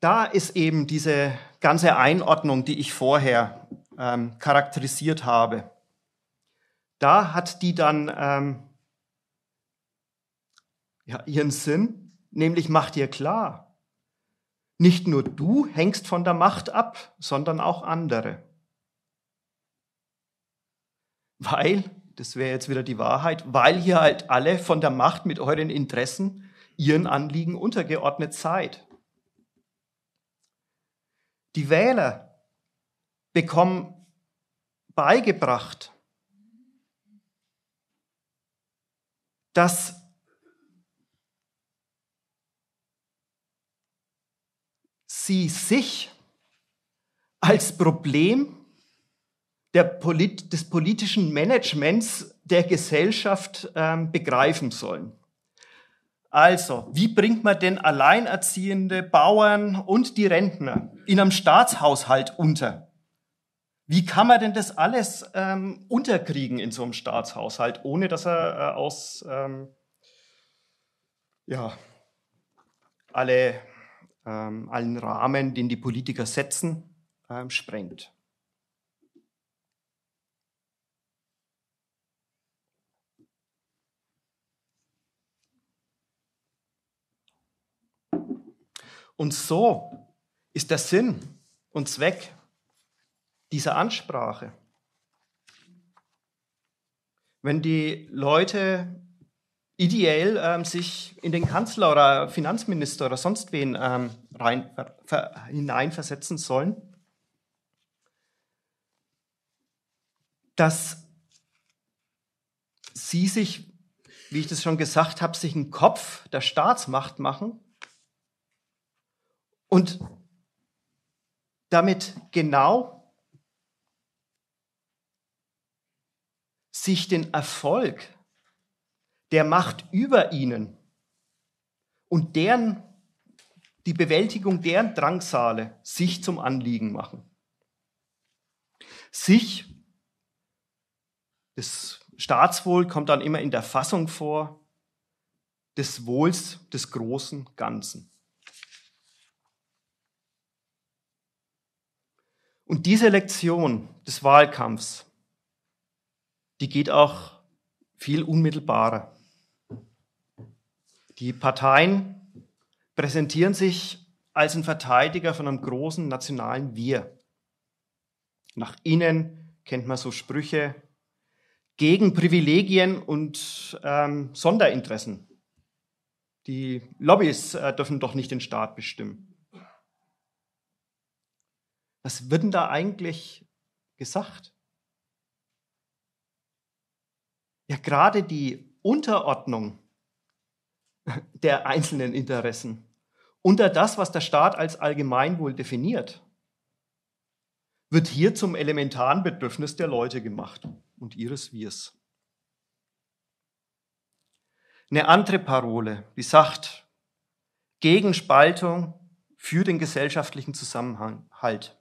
S2: da ist eben diese ganze Einordnung, die ich vorher ähm, charakterisiert habe. Da hat die dann ähm, ja, ihren Sinn, nämlich mach dir klar, nicht nur du hängst von der Macht ab, sondern auch andere weil, das wäre jetzt wieder die Wahrheit, weil ihr halt alle von der Macht mit euren Interessen, ihren Anliegen untergeordnet seid. Die Wähler bekommen beigebracht, dass sie sich als Problem der Polit des politischen Managements der Gesellschaft ähm, begreifen sollen. Also, wie bringt man denn alleinerziehende Bauern und die Rentner in einem Staatshaushalt unter? Wie kann man denn das alles ähm, unterkriegen in so einem Staatshaushalt, ohne dass er äh, aus ähm, ja, alle, ähm, allen Rahmen, den die Politiker setzen, ähm, sprengt? Und so ist der Sinn und Zweck dieser Ansprache. Wenn die Leute ideell ähm, sich in den Kanzler oder Finanzminister oder sonst wen ähm, rein, ver, hineinversetzen sollen, dass sie sich, wie ich das schon gesagt habe, sich einen Kopf der Staatsmacht machen und damit genau sich den Erfolg der Macht über ihnen und deren die Bewältigung deren Drangsale sich zum Anliegen machen. Sich, das Staatswohl kommt dann immer in der Fassung vor, des Wohls des großen Ganzen. Und diese Lektion des Wahlkampfs, die geht auch viel unmittelbarer. Die Parteien präsentieren sich als ein Verteidiger von einem großen nationalen Wir. Nach innen kennt man so Sprüche gegen Privilegien und ähm, Sonderinteressen. Die Lobbys äh, dürfen doch nicht den Staat bestimmen. Was wird denn da eigentlich gesagt? Ja, gerade die Unterordnung der einzelnen Interessen unter das, was der Staat als Allgemeinwohl definiert, wird hier zum elementaren Bedürfnis der Leute gemacht und ihres Wirs. Eine andere Parole, die sagt, Gegenspaltung für den gesellschaftlichen Zusammenhalt.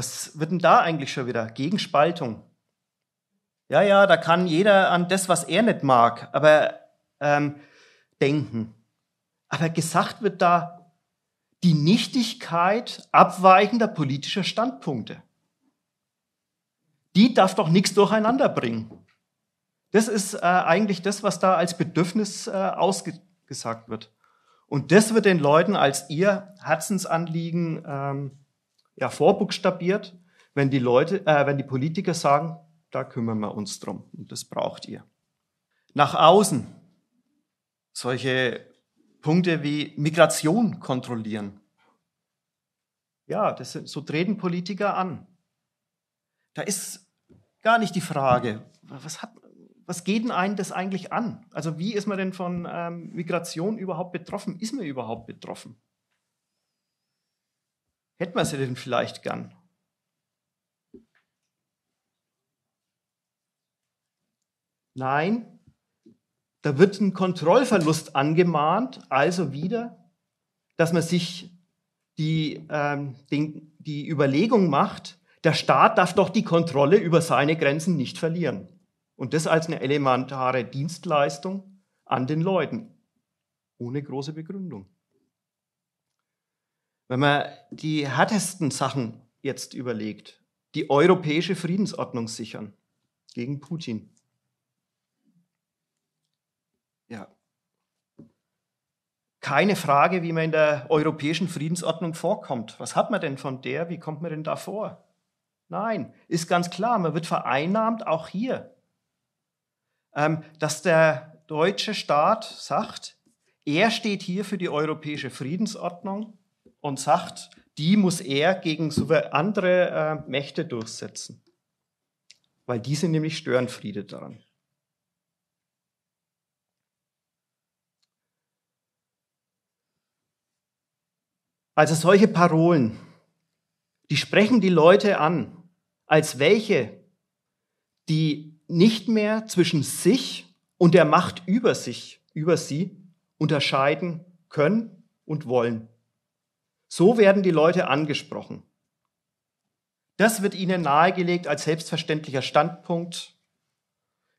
S2: Was wird denn da eigentlich schon wieder? Gegenspaltung. Ja, ja, da kann jeder an das, was er nicht mag, aber ähm, denken. Aber gesagt wird da die Nichtigkeit abweichender politischer Standpunkte. Die darf doch nichts durcheinander bringen. Das ist äh, eigentlich das, was da als Bedürfnis äh, ausgesagt wird. Und das wird den Leuten als ihr Herzensanliegen ähm, ja, vorbuchstabiert, wenn die Leute, äh, wenn die Politiker sagen, da kümmern wir uns drum und das braucht ihr. Nach außen solche Punkte wie Migration kontrollieren. Ja, das, so treten Politiker an. Da ist gar nicht die Frage, was, hat, was geht denn einen das eigentlich an? Also wie ist man denn von ähm, Migration überhaupt betroffen? Ist man überhaupt betroffen? Hätten wir sie denn vielleicht gern? Nein, da wird ein Kontrollverlust angemahnt, also wieder, dass man sich die, ähm, den, die Überlegung macht, der Staat darf doch die Kontrolle über seine Grenzen nicht verlieren. Und das als eine elementare Dienstleistung an den Leuten, ohne große Begründung. Wenn man die härtesten Sachen jetzt überlegt, die europäische Friedensordnung sichern gegen Putin. Ja. Keine Frage, wie man in der europäischen Friedensordnung vorkommt. Was hat man denn von der? Wie kommt man denn da vor? Nein, ist ganz klar, man wird vereinnahmt, auch hier. Ähm, dass der deutsche Staat sagt, er steht hier für die europäische Friedensordnung und sagt, die muss er gegen andere äh, Mächte durchsetzen. Weil die sind nämlich Störenfriede daran. Also solche Parolen, die sprechen die Leute an, als welche, die nicht mehr zwischen sich und der Macht über sich, über sie unterscheiden können und wollen. So werden die Leute angesprochen. Das wird ihnen nahegelegt als selbstverständlicher Standpunkt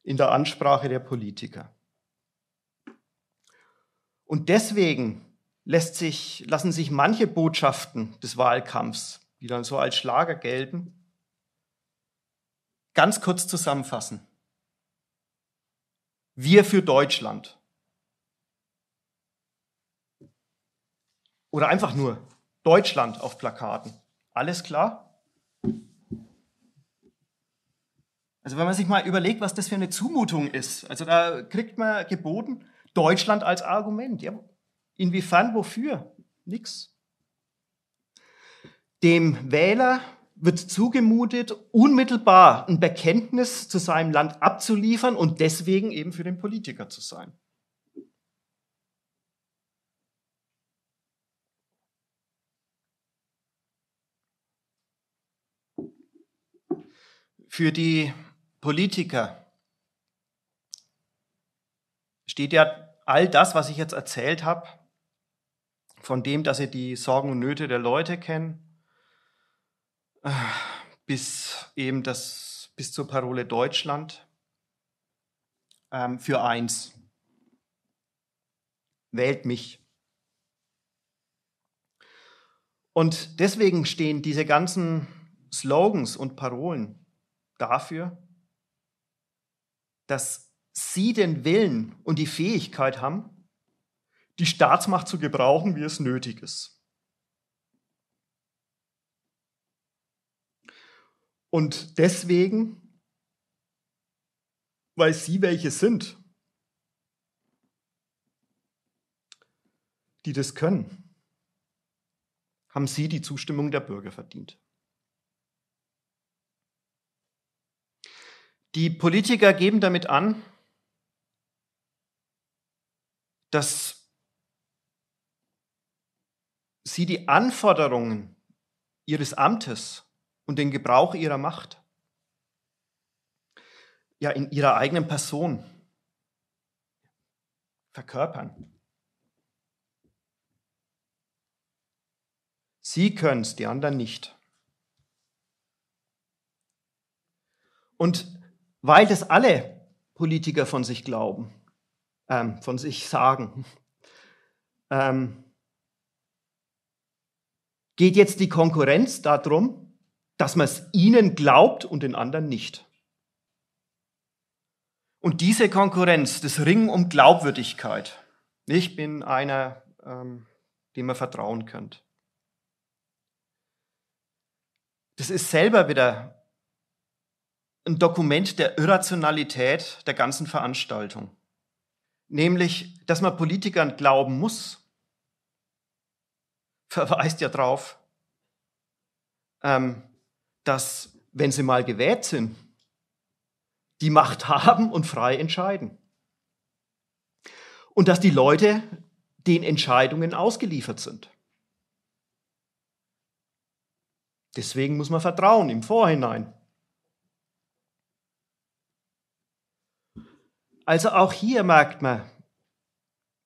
S2: in der Ansprache der Politiker. Und deswegen lässt sich, lassen sich manche Botschaften des Wahlkampfs, die dann so als Schlager gelten, ganz kurz zusammenfassen. Wir für Deutschland. Oder einfach nur Deutschland auf Plakaten. Alles klar? Also wenn man sich mal überlegt, was das für eine Zumutung ist. Also da kriegt man geboten Deutschland als Argument. Ja, inwiefern, wofür? Nix. Dem Wähler wird zugemutet, unmittelbar ein Bekenntnis zu seinem Land abzuliefern und deswegen eben für den Politiker zu sein. für die Politiker steht ja all das, was ich jetzt erzählt habe, von dem, dass sie die Sorgen und Nöte der Leute kennen, äh, bis eben das, bis zur Parole Deutschland, ähm, für eins. Wählt mich. Und deswegen stehen diese ganzen Slogans und Parolen dafür, dass sie den Willen und die Fähigkeit haben, die Staatsmacht zu gebrauchen, wie es nötig ist. Und deswegen, weil sie welche sind, die das können, haben sie die Zustimmung der Bürger verdient. Die Politiker geben damit an, dass sie die Anforderungen ihres Amtes und den Gebrauch ihrer Macht ja in ihrer eigenen Person verkörpern. Sie können es, die anderen nicht. Und weil das alle Politiker von sich glauben, ähm, von sich sagen. Ähm, geht jetzt die Konkurrenz darum, dass man es ihnen glaubt und den anderen nicht. Und diese Konkurrenz, das Ringen um Glaubwürdigkeit, ich bin einer, ähm, dem man vertrauen könnt. Das ist selber wieder ein Dokument der Irrationalität der ganzen Veranstaltung. Nämlich, dass man Politikern glauben muss, verweist ja darauf, ähm, dass, wenn sie mal gewählt sind, die Macht haben und frei entscheiden. Und dass die Leute den Entscheidungen ausgeliefert sind. Deswegen muss man vertrauen im Vorhinein. Also auch hier merkt man,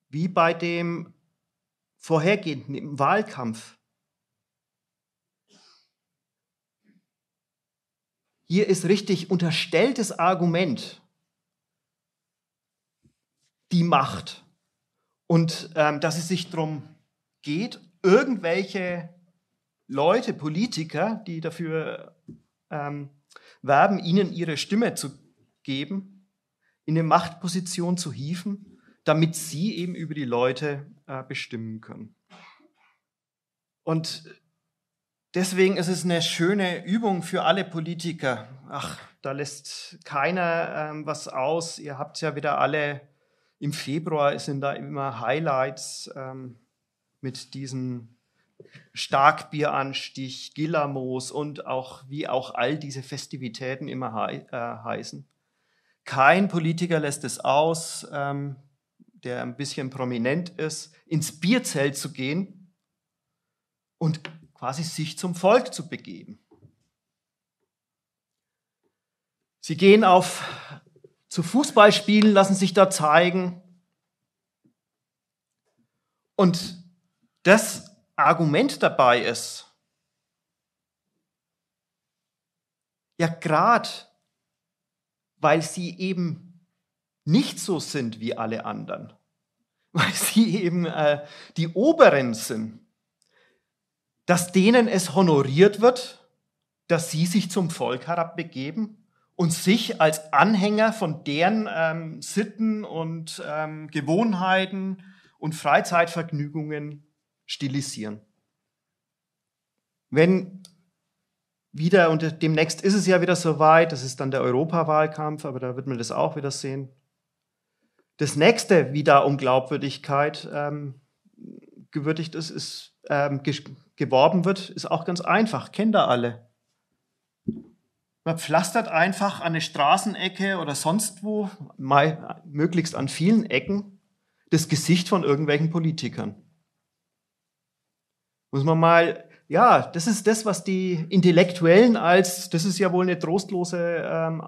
S2: wie bei dem vorhergehenden im Wahlkampf, hier ist richtig unterstelltes Argument die Macht und ähm, dass es sich darum geht, irgendwelche Leute, Politiker, die dafür ähm, werben, ihnen ihre Stimme zu geben, in eine Machtposition zu hieven, damit sie eben über die Leute äh, bestimmen können. Und deswegen ist es eine schöne Übung für alle Politiker. Ach, da lässt keiner ähm, was aus. Ihr habt ja wieder alle, im Februar sind da immer Highlights ähm, mit diesem Starkbieranstich, Gillamos und auch wie auch all diese Festivitäten immer he äh, heißen. Kein Politiker lässt es aus, ähm, der ein bisschen prominent ist, ins Bierzelt zu gehen und quasi sich zum Volk zu begeben. Sie gehen auf zu Fußballspielen, lassen sich da zeigen. Und das Argument dabei ist, ja, gerade weil sie eben nicht so sind wie alle anderen, weil sie eben äh, die Oberen sind, dass denen es honoriert wird, dass sie sich zum Volk herabbegeben und sich als Anhänger von deren ähm, Sitten und ähm, Gewohnheiten und Freizeitvergnügungen stilisieren. Wenn wieder, und demnächst ist es ja wieder soweit, das ist dann der Europawahlkampf, aber da wird man das auch wieder sehen. Das nächste, wie da um Glaubwürdigkeit ähm, gewürdigt ist, ist ähm, geworben wird, ist auch ganz einfach. kennt ihr alle. Man pflastert einfach an eine Straßenecke oder sonst wo, mal, möglichst an vielen Ecken, das Gesicht von irgendwelchen Politikern. Muss man mal ja, das ist das, was die Intellektuellen als, das ist ja wohl eine trostlose ähm,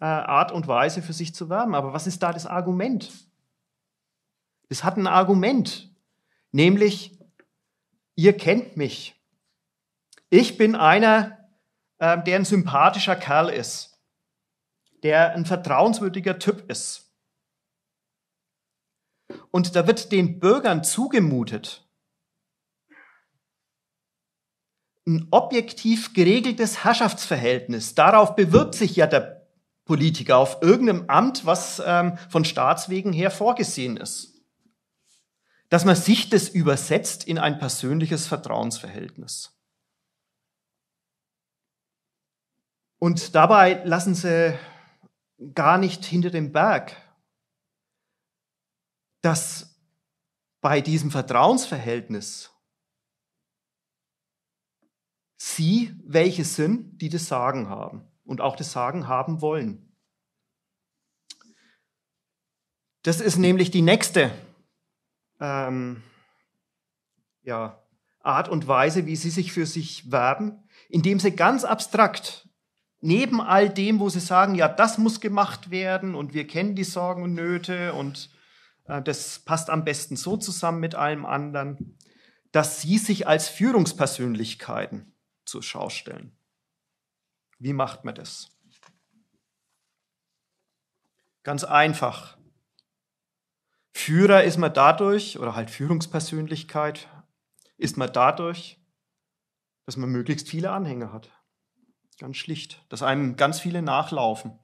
S2: äh, Art und Weise für sich zu werben. Aber was ist da das Argument? Es hat ein Argument, nämlich, ihr kennt mich. Ich bin einer, äh, der ein sympathischer Kerl ist, der ein vertrauenswürdiger Typ ist. Und da wird den Bürgern zugemutet, ein objektiv geregeltes Herrschaftsverhältnis. Darauf bewirbt sich ja der Politiker auf irgendeinem Amt, was ähm, von Staatswegen her vorgesehen ist. Dass man sich das übersetzt in ein persönliches Vertrauensverhältnis. Und dabei lassen sie gar nicht hinter dem Berg, dass bei diesem Vertrauensverhältnis sie welche sind, die das Sagen haben und auch das Sagen haben wollen. Das ist nämlich die nächste ähm, ja, Art und Weise, wie sie sich für sich werben, indem sie ganz abstrakt neben all dem, wo sie sagen, ja, das muss gemacht werden und wir kennen die Sorgen und Nöte und äh, das passt am besten so zusammen mit allem anderen, dass sie sich als Führungspersönlichkeiten zur Schau stellen. Wie macht man das? Ganz einfach. Führer ist man dadurch, oder halt Führungspersönlichkeit, ist man dadurch, dass man möglichst viele Anhänger hat. Ganz schlicht, dass einem ganz viele nachlaufen.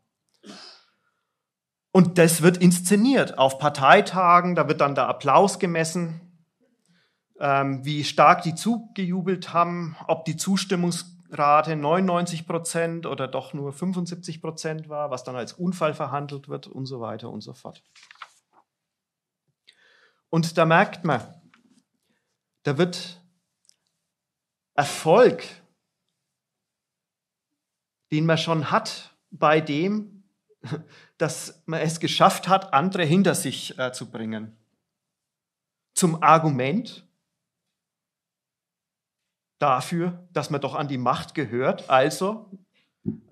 S2: Und das wird inszeniert auf Parteitagen, da wird dann der Applaus gemessen, ähm, wie stark die zugejubelt haben, ob die Zustimmungsrate 99 Prozent oder doch nur 75 Prozent war, was dann als Unfall verhandelt wird und so weiter und so fort. Und da merkt man, da wird Erfolg, den man schon hat, bei dem, dass man es geschafft hat, andere hinter sich äh, zu bringen. Zum Argument, dafür, dass man doch an die Macht gehört, also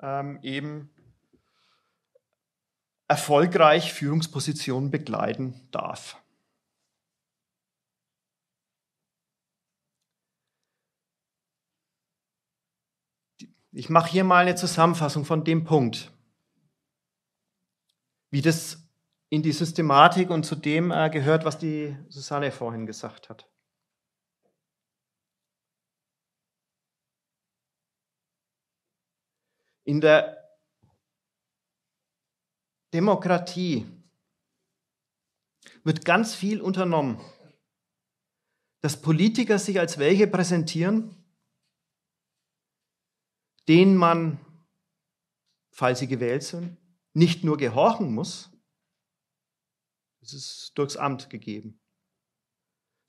S2: ähm, eben erfolgreich Führungspositionen begleiten darf. Ich mache hier mal eine Zusammenfassung von dem Punkt, wie das in die Systematik und zu dem äh, gehört, was die Susanne vorhin gesagt hat. In der Demokratie wird ganz viel unternommen, dass Politiker sich als welche präsentieren, denen man, falls sie gewählt sind, nicht nur gehorchen muss, das ist durchs Amt gegeben,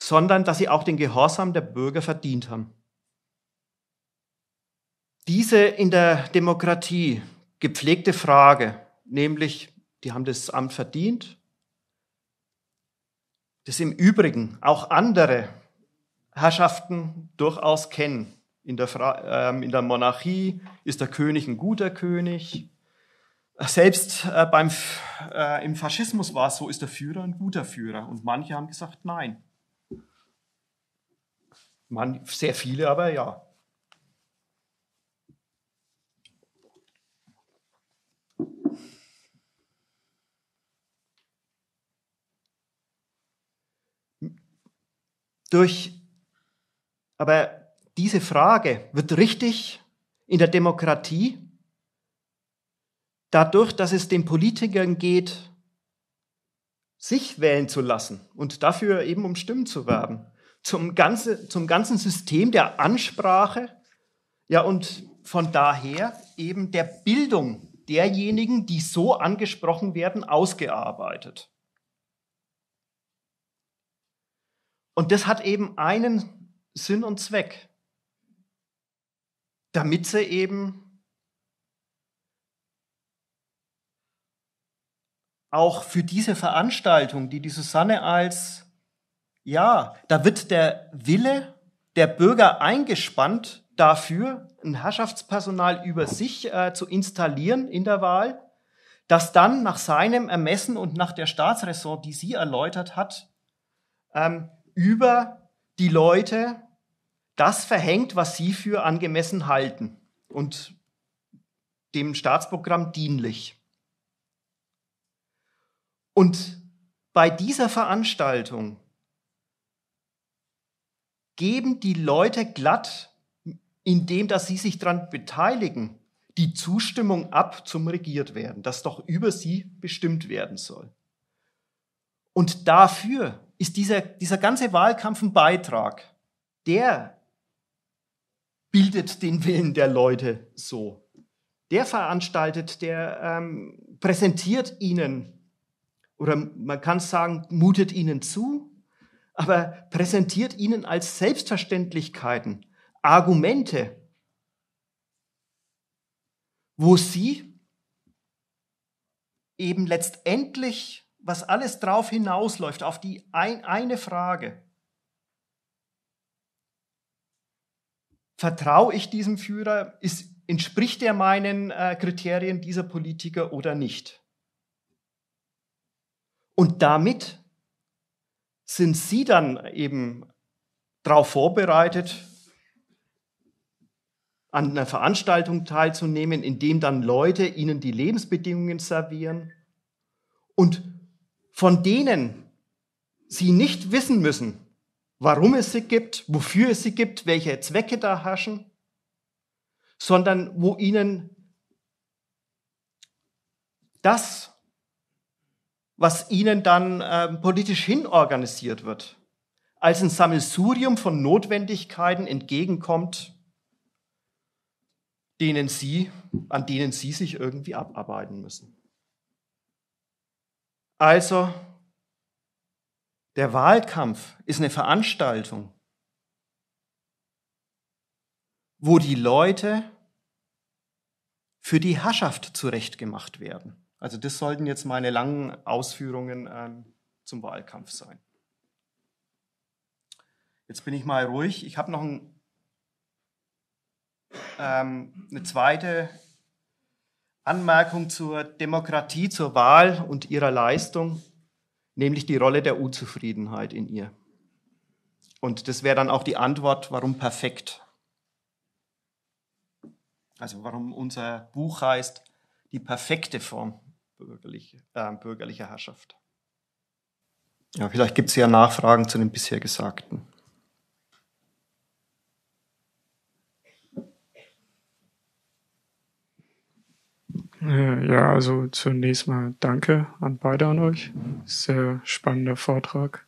S2: sondern dass sie auch den Gehorsam der Bürger verdient haben diese in der Demokratie gepflegte Frage, nämlich, die haben das Amt verdient, das im Übrigen auch andere Herrschaften durchaus kennen. In der, Fra äh, in der Monarchie ist der König ein guter König. Selbst äh, beim, äh, im Faschismus war es so, ist der Führer ein guter Führer. Und manche haben gesagt, nein. Man, sehr viele aber ja. durch, aber diese Frage wird richtig in der Demokratie dadurch, dass es den Politikern geht, sich wählen zu lassen und dafür eben um Stimmen zu werben. Zum, ganze, zum ganzen System der Ansprache ja, und von daher eben der Bildung derjenigen, die so angesprochen werden, ausgearbeitet. Und das hat eben einen Sinn und Zweck, damit sie eben auch für diese Veranstaltung, die die Susanne als, ja, da wird der Wille der Bürger eingespannt dafür, ein Herrschaftspersonal über sich äh, zu installieren in der Wahl, das dann nach seinem Ermessen und nach der Staatsressort, die sie erläutert hat, ähm, über die Leute das verhängt, was sie für angemessen halten und dem Staatsprogramm dienlich. Und bei dieser Veranstaltung geben die Leute glatt, indem dass sie sich daran beteiligen, die Zustimmung ab zum Regiert werden, das doch über sie bestimmt werden soll. Und dafür ist dieser, dieser ganze Wahlkampf ein Beitrag. Der bildet den Willen der Leute so. Der veranstaltet, der ähm, präsentiert ihnen, oder man kann sagen, mutet ihnen zu, aber präsentiert ihnen als Selbstverständlichkeiten Argumente, wo sie eben letztendlich was alles drauf hinausläuft, auf die ein, eine Frage. Vertraue ich diesem Führer? Ist, entspricht er meinen äh, Kriterien dieser Politiker oder nicht? Und damit sind Sie dann eben darauf vorbereitet, an einer Veranstaltung teilzunehmen, in dem dann Leute Ihnen die Lebensbedingungen servieren und von denen sie nicht wissen müssen, warum es sie gibt, wofür es sie gibt, welche Zwecke da herrschen, sondern wo ihnen das, was ihnen dann äh, politisch hinorganisiert wird, als ein Sammelsurium von Notwendigkeiten entgegenkommt, denen sie, an denen sie sich irgendwie abarbeiten müssen. Also, der Wahlkampf ist eine Veranstaltung, wo die Leute für die Herrschaft zurechtgemacht werden. Also das sollten jetzt meine langen Ausführungen ähm, zum Wahlkampf sein. Jetzt bin ich mal ruhig. Ich habe noch ein, ähm, eine zweite Anmerkung zur Demokratie, zur Wahl und ihrer Leistung, nämlich die Rolle der Unzufriedenheit in ihr. Und das wäre dann auch die Antwort, warum perfekt. Also warum unser Buch heißt Die perfekte Form bürgerliche, äh, bürgerlicher Herrschaft. Ja, vielleicht gibt es ja Nachfragen zu dem bisher Gesagten.
S3: Äh, ja, also zunächst mal danke an beide an euch. Sehr spannender Vortrag.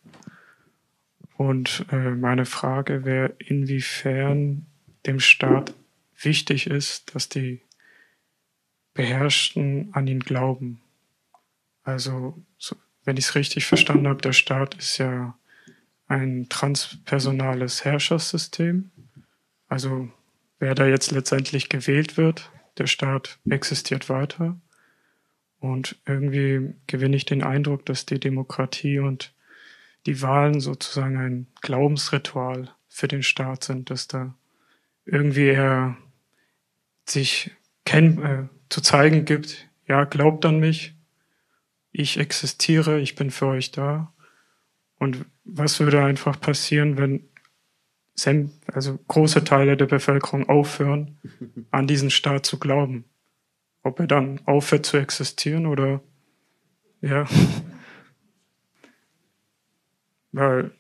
S3: Und äh, meine Frage wäre, inwiefern dem Staat wichtig ist, dass die Beherrschten an ihn glauben. Also, so, wenn ich es richtig verstanden habe, der Staat ist ja ein transpersonales Herrschersystem. Also, wer da jetzt letztendlich gewählt wird, der Staat existiert weiter. Und irgendwie gewinne ich den Eindruck, dass die Demokratie und die Wahlen sozusagen ein Glaubensritual für den Staat sind, dass da irgendwie er sich kenn äh, zu zeigen gibt, ja, glaubt an mich, ich existiere, ich bin für euch da. Und was würde einfach passieren, wenn also große Teile der Bevölkerung aufhören, an diesen Staat zu glauben. Ob er dann aufhört zu existieren oder ja. Weil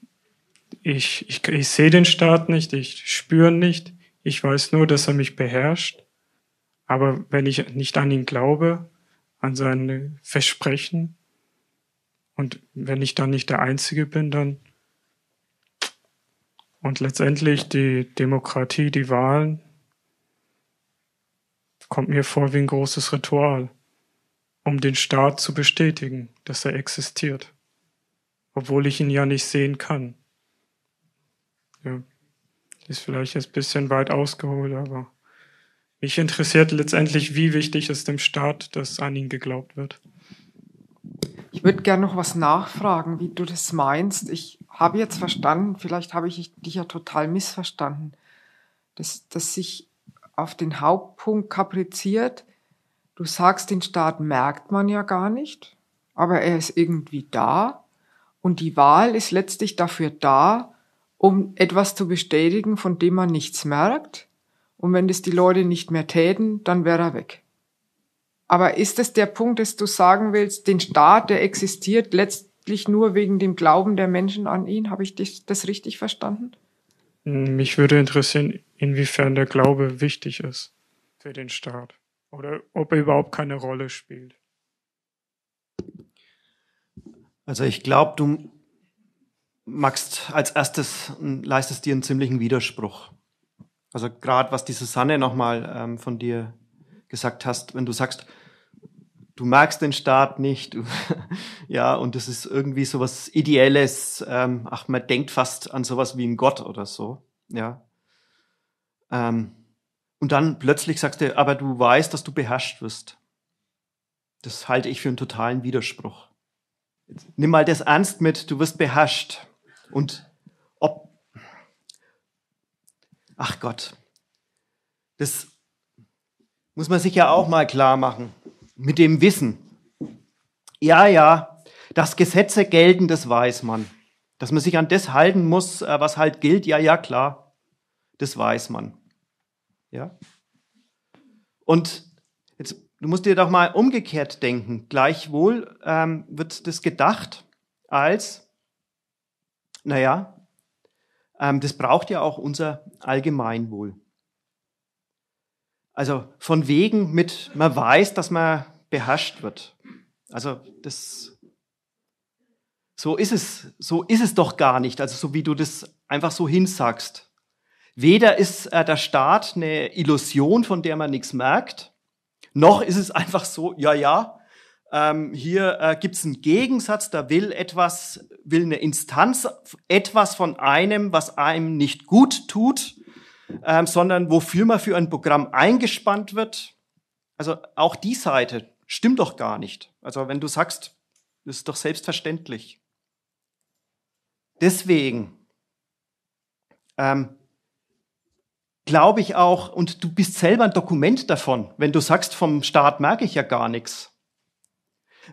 S3: ich, ich, ich sehe den Staat nicht, ich spüre nicht, ich weiß nur, dass er mich beherrscht. Aber wenn ich nicht an ihn glaube, an seine Versprechen, und wenn ich dann nicht der Einzige bin, dann und letztendlich die Demokratie, die Wahlen, kommt mir vor wie ein großes Ritual, um den Staat zu bestätigen, dass er existiert, obwohl ich ihn ja nicht sehen kann. Ja, ist vielleicht jetzt ein bisschen weit ausgeholt, aber mich interessiert letztendlich,
S1: wie wichtig es dem Staat, dass an ihn geglaubt wird. Ich würde gerne noch was nachfragen, wie du das meinst. Ich habe jetzt verstanden, vielleicht habe ich dich ja total missverstanden, dass, dass sich auf den Hauptpunkt kapriziert. Du sagst, den Staat merkt man ja gar nicht, aber er ist irgendwie da. Und die Wahl ist letztlich dafür da, um etwas zu bestätigen, von dem man nichts merkt. Und wenn das die Leute nicht mehr täten, dann wäre er weg. Aber ist es der Punkt, dass du sagen willst, den Staat, der existiert letztlich letztlich nur wegen dem Glauben der Menschen an ihn. Habe ich das, das richtig verstanden?
S3: Mich würde interessieren, inwiefern der Glaube wichtig ist für den Staat oder ob er überhaupt keine Rolle spielt.
S2: Also ich glaube, du magst als erstes leistest dir einen ziemlichen Widerspruch. Also gerade was die Susanne nochmal ähm, von dir gesagt hast, wenn du sagst, du magst den Staat nicht, du, ja, und das ist irgendwie so was Ideelles, ähm, ach, man denkt fast an sowas wie einen Gott oder so, ja. Ähm, und dann plötzlich sagst du, aber du weißt, dass du beherrscht wirst. Das halte ich für einen totalen Widerspruch. Jetzt nimm mal das ernst mit, du wirst beherrscht. Und ob, ach Gott, das muss man sich ja auch mal klar machen mit dem Wissen. Ja, ja, dass Gesetze gelten, das weiß man. Dass man sich an das halten muss, äh, was halt gilt, ja, ja, klar, das weiß man. Ja? Und jetzt, du musst dir doch mal umgekehrt denken. Gleichwohl ähm, wird das gedacht als, naja, ähm, das braucht ja auch unser Allgemeinwohl. Also von wegen mit, man weiß, dass man beherrscht wird. Also das, so ist es, so ist es doch gar nicht. Also so wie du das einfach so hinsagst. Weder ist äh, der Staat eine Illusion, von der man nichts merkt, noch ist es einfach so, ja, ja, ähm, hier äh, gibt es einen Gegensatz, da will etwas, will eine Instanz etwas von einem, was einem nicht gut tut ähm, sondern wofür man für ein Programm eingespannt wird. Also auch die Seite stimmt doch gar nicht. Also wenn du sagst, das ist doch selbstverständlich. Deswegen ähm, glaube ich auch, und du bist selber ein Dokument davon, wenn du sagst, vom Staat merke ich ja gar nichts.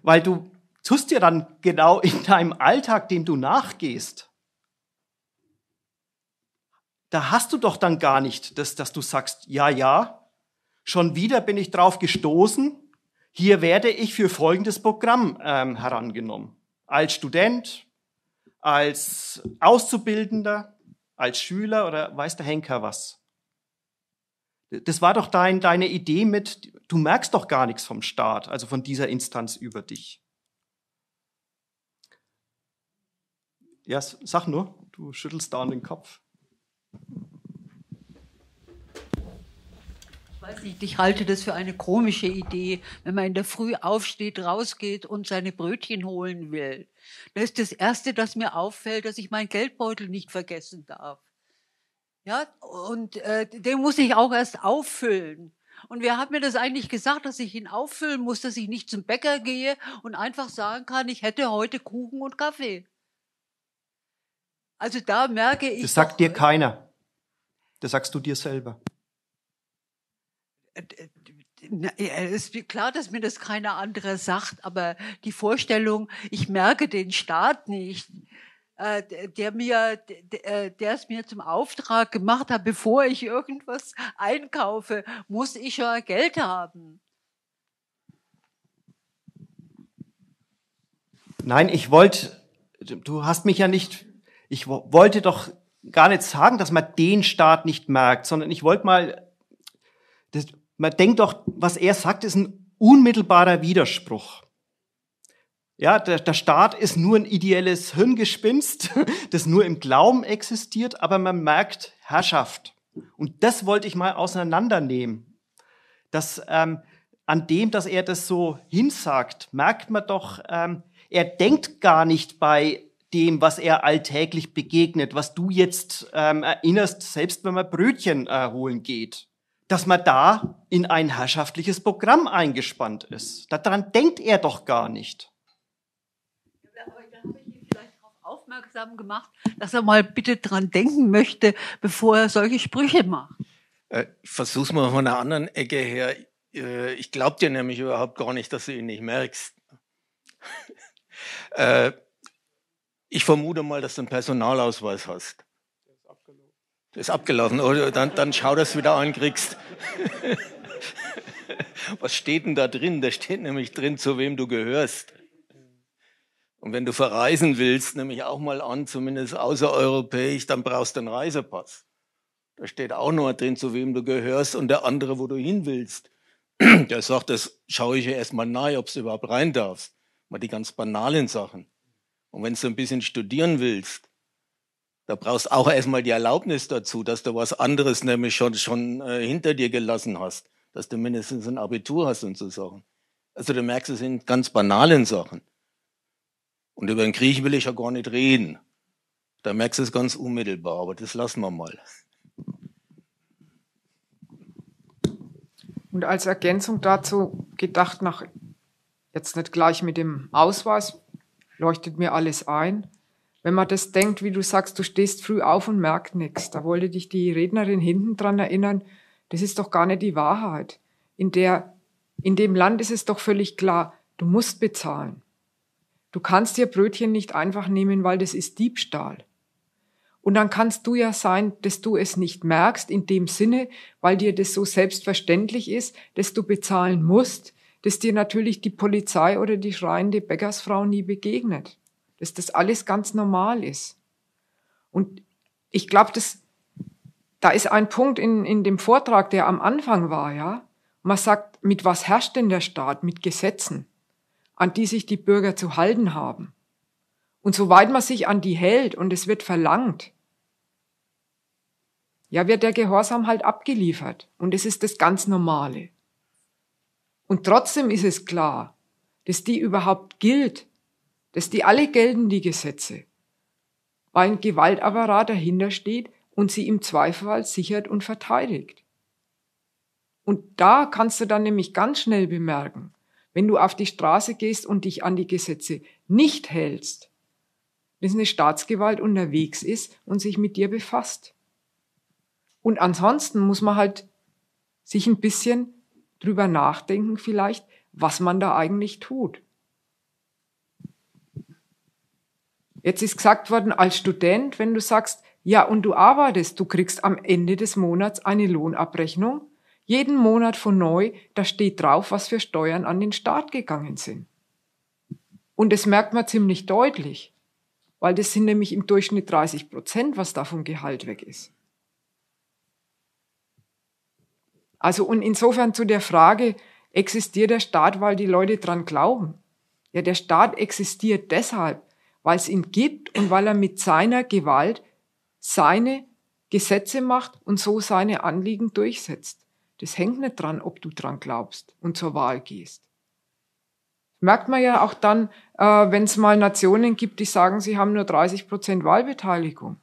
S2: Weil du tust dir dann genau in deinem Alltag, dem du nachgehst, da hast du doch dann gar nicht, dass, dass du sagst, ja, ja, schon wieder bin ich drauf gestoßen, hier werde ich für folgendes Programm ähm, herangenommen. Als Student, als Auszubildender, als Schüler oder weiß der Henker was. Das war doch dein, deine Idee mit, du merkst doch gar nichts vom Staat, also von dieser Instanz über dich. Ja, sag nur, du schüttelst da an den Kopf
S1: ich halte das für eine komische Idee, wenn man in der Früh aufsteht, rausgeht und seine Brötchen holen
S4: will. Das ist das Erste, das mir auffällt, dass ich meinen Geldbeutel nicht vergessen darf. Ja, und äh, den muss ich auch erst auffüllen. Und wer hat mir das eigentlich gesagt, dass ich ihn auffüllen muss, dass ich nicht zum Bäcker gehe und einfach sagen kann, ich hätte heute Kuchen und Kaffee? Also da merke ich. Das sagt doch, dir äh,
S2: keiner. Das sagst du dir selber.
S1: Äh, es ist klar, dass mir das keiner anderer sagt, aber die Vorstellung, ich merke den Staat nicht, äh, der mir, der es mir zum Auftrag gemacht hat, bevor ich irgendwas einkaufe, muss ich ja Geld
S5: haben.
S2: Nein, ich wollte, du hast mich ja nicht ich wollte doch gar nicht sagen, dass man den Staat nicht merkt, sondern ich wollte mal, das, man denkt doch, was er sagt, ist ein unmittelbarer Widerspruch. Ja, der, der Staat ist nur ein ideelles Hirngespinst, das nur im Glauben existiert, aber man merkt Herrschaft. Und das wollte ich mal auseinandernehmen. Dass ähm, an dem, dass er das so hinsagt, merkt man doch, ähm, er denkt gar nicht bei dem, was er alltäglich begegnet, was du jetzt ähm, erinnerst, selbst wenn man Brötchen äh, holen geht, dass man da in ein herrschaftliches Programm eingespannt ist. Daran denkt er doch gar nicht.
S4: aufmerksam gemacht,
S1: dass er mal bitte dran denken möchte, bevor er solche Sprüche macht.
S5: Ich äh, versuch's mal von einer anderen Ecke her. Äh, ich glaube dir nämlich überhaupt gar nicht, dass du ihn nicht merkst. äh, ich vermute mal, dass du einen Personalausweis hast. Der ist abgelaufen. Der ist abgelaufen, oder? Oh, dann, dann schau, dass du wieder einen kriegst. Was steht denn da drin? Da steht nämlich drin, zu wem du gehörst. Und wenn du verreisen willst, nehme ich auch mal an, zumindest außereuropäisch, dann brauchst du einen Reisepass. Da steht auch noch drin, zu wem du gehörst und der andere, wo du hin willst. Der sagt, das schaue ich ja erstmal nahe, ob du überhaupt rein darfst. Mal die ganz banalen Sachen. Und wenn du ein bisschen studieren willst, da brauchst du auch erstmal die Erlaubnis dazu, dass du was anderes nämlich schon, schon äh, hinter dir gelassen hast, dass du mindestens ein Abitur hast und so Sachen. Also du merkst es sind ganz banalen Sachen. Und über den Krieg will ich ja gar nicht reden. Da merkst du es ganz unmittelbar, aber das lassen wir mal.
S1: Und als Ergänzung dazu gedacht nach jetzt nicht gleich mit dem Ausweis leuchtet mir alles ein. Wenn man das denkt, wie du sagst, du stehst früh auf und merkst nichts, da wollte dich die Rednerin hinten dran erinnern, das ist doch gar nicht die Wahrheit. In, der, in dem Land ist es doch völlig klar, du musst bezahlen. Du kannst dir Brötchen nicht einfach nehmen, weil das ist Diebstahl. Und dann kannst du ja sein, dass du es nicht merkst in dem Sinne, weil dir das so selbstverständlich ist, dass du bezahlen musst, dass dir natürlich die Polizei oder die schreiende Bäckersfrau nie begegnet. Dass das alles ganz normal ist. Und ich glaube, das, da ist ein Punkt in, in dem Vortrag, der am Anfang war, ja. Man sagt, mit was herrscht denn der Staat? Mit Gesetzen, an die sich die Bürger zu halten haben. Und soweit man sich an die hält und es wird verlangt, ja, wird der Gehorsam halt abgeliefert. Und es ist das ganz Normale. Und trotzdem ist es klar, dass die überhaupt gilt, dass die alle gelten, die Gesetze, weil ein Gewaltapparat dahinter steht und sie im Zweifelsfall sichert und verteidigt. Und da kannst du dann nämlich ganz schnell bemerken, wenn du auf die Straße gehst und dich an die Gesetze nicht hältst, dass eine Staatsgewalt unterwegs ist und sich mit dir befasst. Und ansonsten muss man halt sich ein bisschen drüber nachdenken vielleicht, was man da eigentlich tut. Jetzt ist gesagt worden, als Student, wenn du sagst, ja, und du arbeitest, du kriegst am Ende des Monats eine Lohnabrechnung, jeden Monat von neu, da steht drauf, was für Steuern an den Staat gegangen sind. Und das merkt man ziemlich deutlich, weil das sind nämlich im Durchschnitt 30 Prozent, was da vom Gehalt weg ist. Also und insofern zu der Frage, existiert der Staat, weil die Leute dran glauben? Ja, der Staat existiert deshalb, weil es ihn gibt und weil er mit seiner Gewalt seine Gesetze macht und so seine Anliegen durchsetzt. Das hängt nicht dran, ob du dran glaubst und zur Wahl gehst. Merkt man ja auch dann, äh, wenn es mal Nationen gibt, die sagen, sie haben nur 30 Prozent Wahlbeteiligung.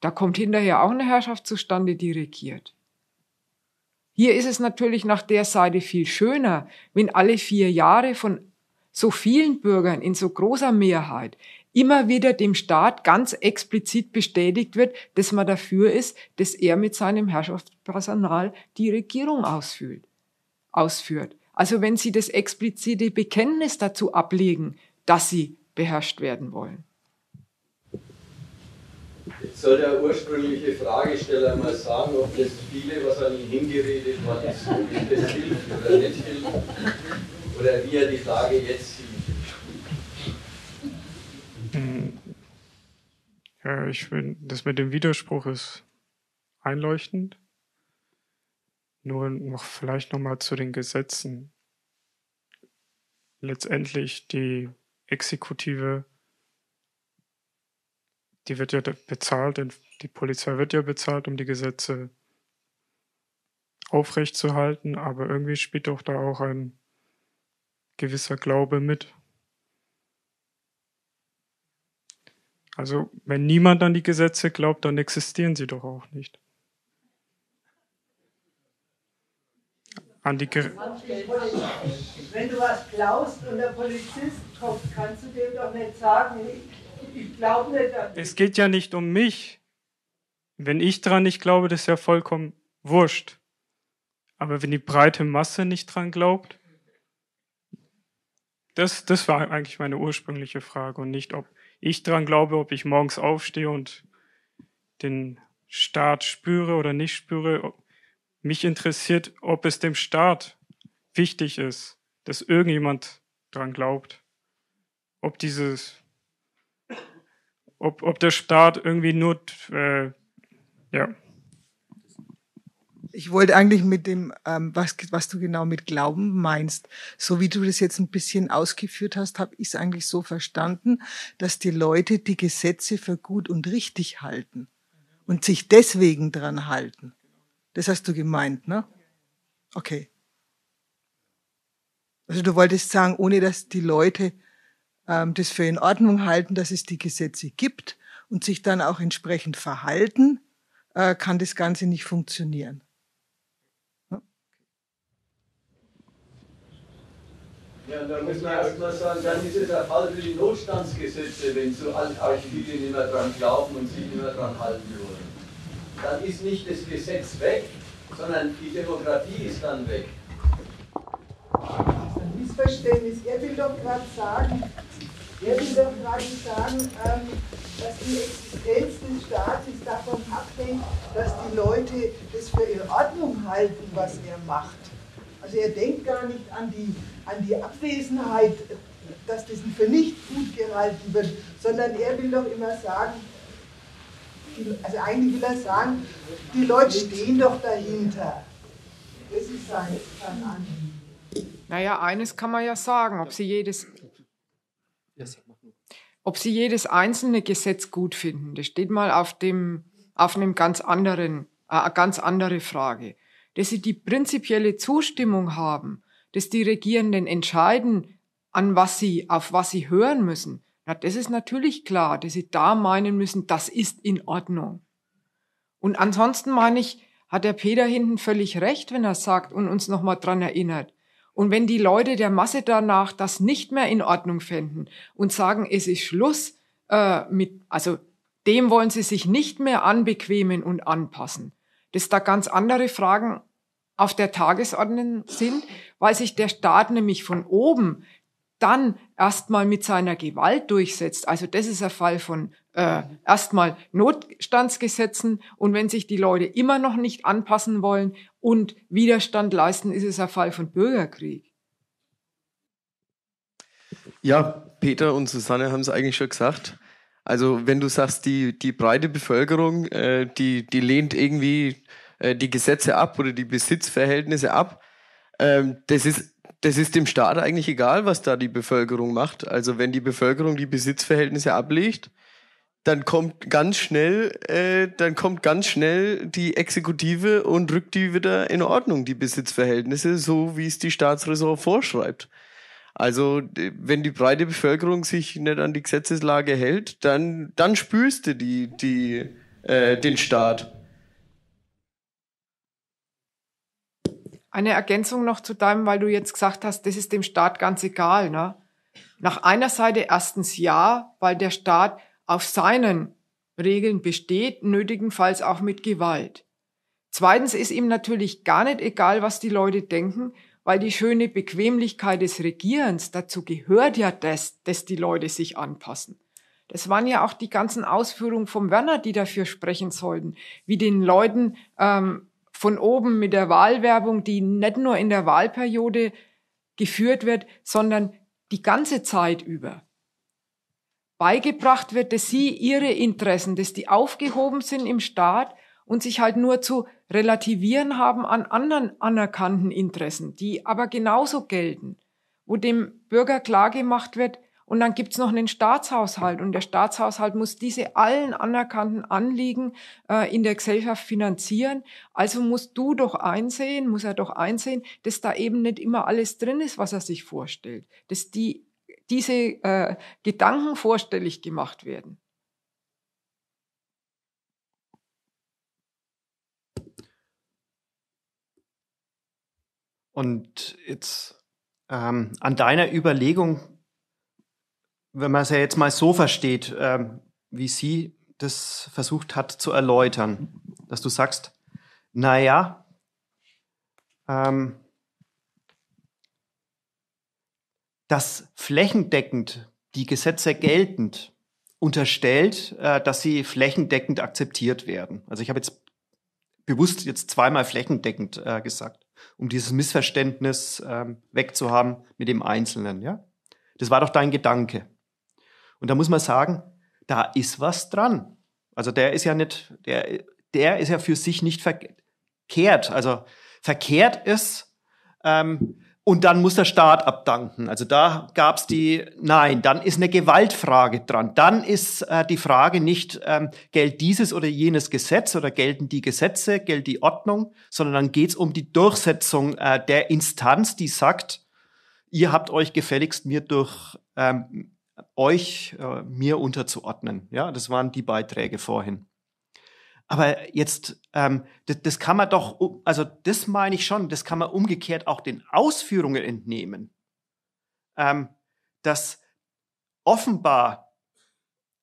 S1: Da kommt hinterher auch eine Herrschaft zustande, die regiert. Hier ist es natürlich nach der Seite viel schöner, wenn alle vier Jahre von so vielen Bürgern in so großer Mehrheit immer wieder dem Staat ganz explizit bestätigt wird, dass man dafür ist, dass er mit seinem Herrschaftspersonal die Regierung ausführt. ausführt. Also wenn Sie das explizite Bekenntnis dazu ablegen, dass Sie beherrscht werden wollen.
S6: Jetzt soll der ursprüngliche Fragesteller mal sagen, ob das viele, was an ihn hingeredet worden ist, ob das hilft oder nicht hilft, oder wie er die Frage jetzt sieht.
S3: Hm. Ja, ich finde, das mit dem Widerspruch ist einleuchtend. Nur noch vielleicht nochmal zu den Gesetzen. Letztendlich die Exekutive die wird ja bezahlt, die Polizei wird ja bezahlt, um die Gesetze aufrechtzuerhalten, aber irgendwie spielt doch da auch ein gewisser Glaube mit. Also, wenn niemand an die Gesetze glaubt, dann existieren sie doch auch nicht. An die Ge
S4: Wenn du was glaubst und der Polizist kommt, kannst du dem doch nicht sagen, ich
S3: es geht ja nicht um mich. Wenn ich dran nicht glaube, das ist ja vollkommen wurscht. Aber wenn die breite Masse nicht dran glaubt, das, das war eigentlich meine ursprüngliche Frage und nicht, ob ich dran glaube, ob ich morgens aufstehe und den Staat spüre oder nicht spüre. Mich interessiert, ob es dem Staat wichtig ist, dass irgendjemand dran glaubt. Ob dieses ob, ob der Staat irgendwie nur, äh,
S1: ja. Ich wollte eigentlich mit dem, ähm, was, was du genau mit Glauben meinst, so wie du das jetzt ein bisschen ausgeführt hast, habe ich es eigentlich so verstanden, dass die Leute die Gesetze für gut und richtig halten und sich deswegen dran halten. Das hast du gemeint, ne? Okay. Also du wolltest sagen, ohne dass die Leute ähm, das für in Ordnung halten, dass es die Gesetze gibt und sich dann auch entsprechend verhalten, äh, kann das Ganze nicht funktionieren.
S6: Ja, da muss man erstmal sagen, dann ist es ein Fall für die Notstandsgesetze, wenn so alte nicht mehr dran glauben und sich nicht mehr dran halten würden. Dann ist nicht das Gesetz weg, sondern die Demokratie ist dann weg.
S1: Das ist ein Missverständnis. Er will doch gerade sagen, ja, Sie dürfen eigentlich sagen, ähm, dass die Existenz des Staates davon abhängt,
S2: dass die Leute das für in Ordnung halten, was er macht.
S1: Also er denkt gar nicht an die, an die Abwesenheit, dass das für nicht gut gehalten wird, sondern er will doch immer sagen, also eigentlich will er sagen, die Leute stehen doch dahinter. Das ist sein Anliegen. Naja, eines kann man ja sagen, ob sie jedes ob sie jedes einzelne Gesetz gut finden. Das steht mal auf dem, auf einem ganz anderen, äh, ganz andere Frage. Dass sie die prinzipielle Zustimmung haben, dass die Regierenden entscheiden, an was sie, auf was sie hören müssen. Na, das ist natürlich klar, dass sie da meinen müssen, das ist in Ordnung. Und ansonsten meine ich, hat der Peter hinten völlig recht, wenn er sagt und uns nochmal dran erinnert, und wenn die Leute der Masse danach das nicht mehr in Ordnung fänden und sagen, es ist Schluss äh, mit, also dem wollen sie sich nicht mehr anbequemen und anpassen, dass da ganz andere Fragen auf der Tagesordnung sind, weil sich der Staat nämlich von oben dann erstmal mit seiner Gewalt durchsetzt. Also das ist ein Fall von äh, erstmal Notstandsgesetzen und wenn sich die Leute immer noch nicht anpassen wollen und Widerstand leisten, ist es ein Fall von Bürgerkrieg.
S7: Ja, Peter und Susanne haben es eigentlich schon gesagt. Also wenn du sagst, die, die breite Bevölkerung, äh, die, die lehnt irgendwie äh, die Gesetze ab oder die Besitzverhältnisse ab, ähm, das ist das ist dem Staat eigentlich egal, was da die Bevölkerung macht. Also wenn die Bevölkerung die Besitzverhältnisse ablegt, dann kommt ganz schnell, äh, dann kommt ganz schnell die Exekutive und rückt die wieder in Ordnung, die Besitzverhältnisse, so wie es die Staatsräson vorschreibt. Also, wenn die breite Bevölkerung sich nicht an die Gesetzeslage hält, dann, dann spürst du die, die, äh, den Staat.
S1: Eine Ergänzung noch zu deinem, weil du jetzt gesagt hast, das ist dem Staat ganz egal. Ne? Nach einer Seite erstens ja, weil der Staat auf seinen Regeln besteht, nötigenfalls auch mit Gewalt. Zweitens ist ihm natürlich gar nicht egal, was die Leute denken, weil die schöne Bequemlichkeit des Regierens, dazu gehört ja das, dass die Leute sich anpassen. Das waren ja auch die ganzen Ausführungen vom Werner, die dafür sprechen sollten, wie den Leuten ähm, von oben mit der Wahlwerbung, die nicht nur in der Wahlperiode geführt wird, sondern die ganze Zeit über beigebracht wird, dass sie ihre Interessen, dass die aufgehoben sind im Staat und sich halt nur zu relativieren haben an anderen anerkannten Interessen, die aber genauso gelten, wo dem Bürger klargemacht wird, und dann gibt es noch einen Staatshaushalt und der Staatshaushalt muss diese allen anerkannten Anliegen äh, in der Gesellschaft finanzieren. Also musst du doch einsehen, muss er doch einsehen, dass da eben nicht immer alles drin ist, was er sich vorstellt, dass die, diese äh, Gedanken vorstellig gemacht werden.
S2: Und jetzt ähm, an deiner Überlegung wenn man es ja jetzt mal so versteht, ähm, wie sie das versucht hat zu erläutern, dass du sagst, naja, ähm, dass flächendeckend die Gesetze geltend unterstellt, äh, dass sie flächendeckend akzeptiert werden. Also ich habe jetzt bewusst jetzt zweimal flächendeckend äh, gesagt, um dieses Missverständnis äh, wegzuhaben mit dem Einzelnen, ja? Das war doch dein Gedanke. Und da muss man sagen, da ist was dran. Also der ist ja nicht, der, der ist ja für sich nicht verkehrt. Also verkehrt ist, ähm, und dann muss der Staat abdanken. Also da gab es die, nein, dann ist eine Gewaltfrage dran. Dann ist äh, die Frage nicht, ähm, gilt dieses oder jenes Gesetz oder gelten die Gesetze, gilt die Ordnung, sondern dann geht es um die Durchsetzung äh, der Instanz, die sagt, ihr habt euch gefälligst mir durch ähm, euch äh, mir unterzuordnen. Ja, das waren die Beiträge vorhin. Aber jetzt, ähm, das, das kann man doch, also das meine ich schon, das kann man umgekehrt auch den Ausführungen entnehmen, ähm, dass offenbar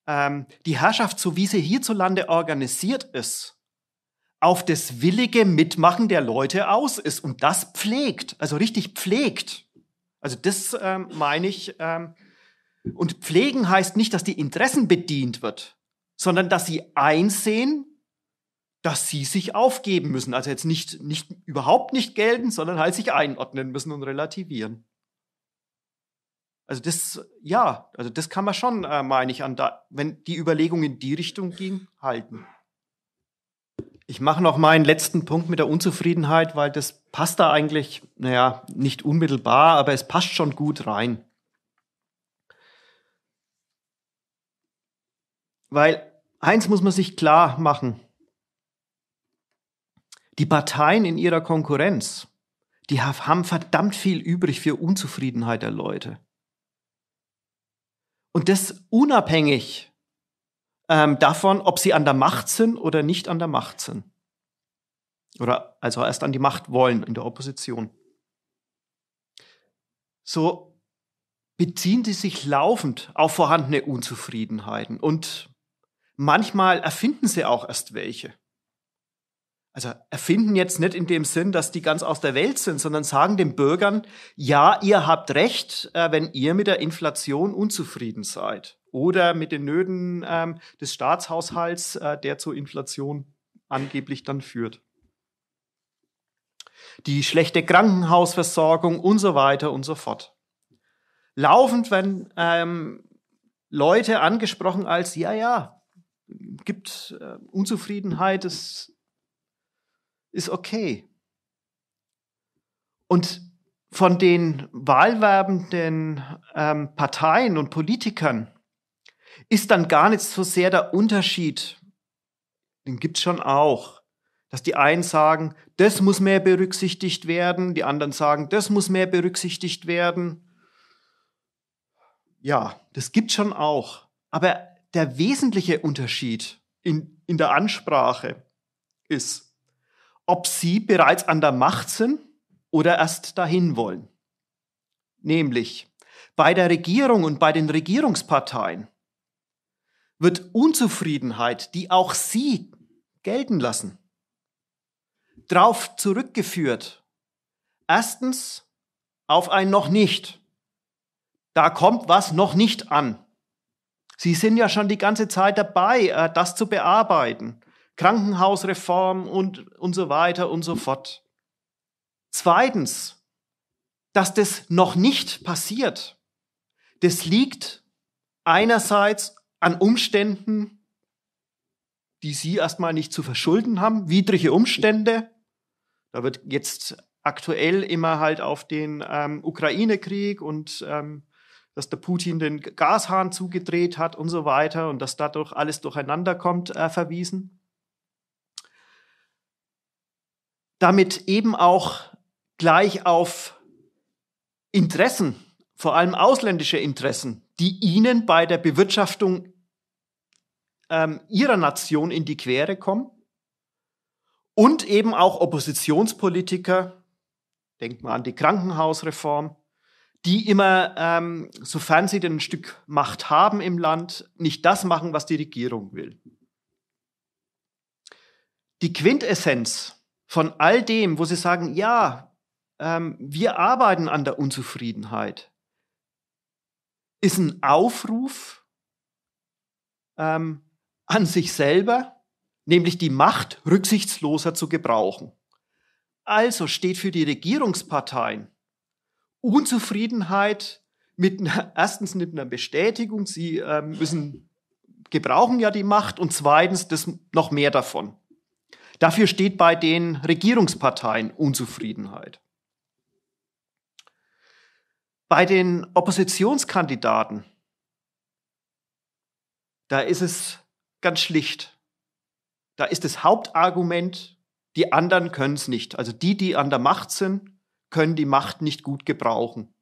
S2: ähm, die Herrschaft, so wie sie hierzulande organisiert ist, auf das willige Mitmachen der Leute aus ist und das pflegt, also richtig pflegt. Also das ähm, meine ich, ähm, und pflegen heißt nicht, dass die Interessen bedient wird, sondern dass sie einsehen, dass sie sich aufgeben müssen. Also jetzt nicht, nicht überhaupt nicht gelten, sondern halt sich einordnen müssen und relativieren. Also das, ja, also das kann man schon, äh, meine ich, an da, wenn die Überlegung in die Richtung ging, halten. Ich mache noch meinen letzten Punkt mit der Unzufriedenheit, weil das passt da eigentlich, naja, nicht unmittelbar, aber es passt schon gut rein. Weil eins muss man sich klar machen. Die Parteien in ihrer Konkurrenz, die haben verdammt viel übrig für Unzufriedenheit der Leute. Und das unabhängig ähm, davon, ob sie an der Macht sind oder nicht an der Macht sind. Oder also erst an die Macht wollen in der Opposition. So beziehen sie sich laufend auf vorhandene Unzufriedenheiten und Manchmal erfinden sie auch erst welche. Also erfinden jetzt nicht in dem Sinn, dass die ganz aus der Welt sind, sondern sagen den Bürgern, ja, ihr habt recht, äh, wenn ihr mit der Inflation unzufrieden seid oder mit den Nöten ähm, des Staatshaushalts, äh, der zur Inflation angeblich dann führt. Die schlechte Krankenhausversorgung und so weiter und so fort. Laufend werden ähm, Leute angesprochen als, ja, ja, gibt äh, Unzufriedenheit, es ist okay. Und von den wahlwerbenden ähm, Parteien und Politikern ist dann gar nicht so sehr der Unterschied. Den gibt es schon auch. Dass die einen sagen, das muss mehr berücksichtigt werden, die anderen sagen, das muss mehr berücksichtigt werden. Ja, das gibt schon auch. Aber der wesentliche Unterschied in, in der Ansprache ist, ob sie bereits an der Macht sind oder erst dahin wollen. Nämlich bei der Regierung und bei den Regierungsparteien wird Unzufriedenheit, die auch sie gelten lassen, darauf zurückgeführt. Erstens auf ein noch nicht. Da kommt was noch nicht an. Sie sind ja schon die ganze Zeit dabei, äh, das zu bearbeiten. Krankenhausreform und, und so weiter und so fort. Zweitens, dass das noch nicht passiert, das liegt einerseits an Umständen, die Sie erstmal nicht zu verschulden haben, widrige Umstände. Da wird jetzt aktuell immer halt auf den ähm, Ukraine-Krieg und ähm, dass der Putin den Gashahn zugedreht hat und so weiter und dass dadurch alles durcheinander kommt, äh, verwiesen. Damit eben auch gleich auf Interessen, vor allem ausländische Interessen, die ihnen bei der Bewirtschaftung ähm, ihrer Nation in die Quere kommen und eben auch Oppositionspolitiker, denkt man an die Krankenhausreform, die immer, ähm, sofern sie denn ein Stück Macht haben im Land, nicht das machen, was die Regierung will. Die Quintessenz von all dem, wo sie sagen, ja, ähm, wir arbeiten an der Unzufriedenheit, ist ein Aufruf ähm, an sich selber, nämlich die Macht rücksichtsloser zu gebrauchen. Also steht für die Regierungsparteien Unzufriedenheit mit erstens mit einer Bestätigung, sie äh, müssen, gebrauchen ja die Macht und zweitens das noch mehr davon. Dafür steht bei den Regierungsparteien Unzufriedenheit. Bei den Oppositionskandidaten, da ist es ganz schlicht. Da ist das Hauptargument, die anderen können es nicht. Also die, die an der Macht sind, können die Macht nicht gut gebrauchen.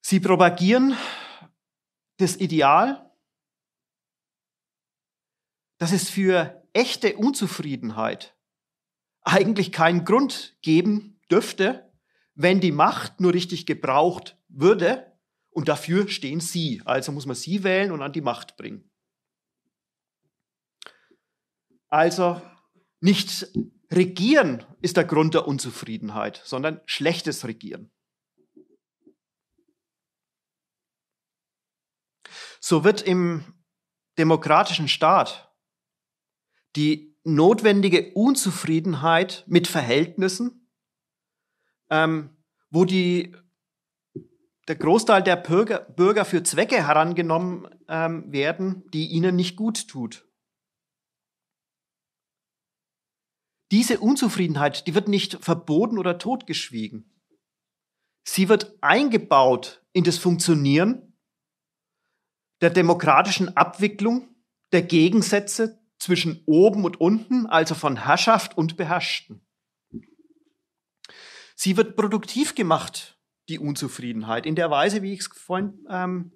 S2: Sie propagieren das Ideal, dass es für echte Unzufriedenheit eigentlich keinen Grund geben dürfte, wenn die Macht nur richtig gebraucht würde. Und dafür stehen Sie. Also muss man Sie wählen und an die Macht bringen. Also nicht Regieren ist der Grund der Unzufriedenheit, sondern schlechtes Regieren. So wird im demokratischen Staat die notwendige Unzufriedenheit mit Verhältnissen, ähm, wo die, der Großteil der Bürger, Bürger für Zwecke herangenommen ähm, werden, die ihnen nicht gut tut. Diese Unzufriedenheit, die wird nicht verboten oder totgeschwiegen. Sie wird eingebaut in das Funktionieren der demokratischen Abwicklung der Gegensätze zwischen oben und unten, also von Herrschaft und Beherrschten. Sie wird produktiv gemacht, die Unzufriedenheit, in der Weise, wie ich es vorhin ähm,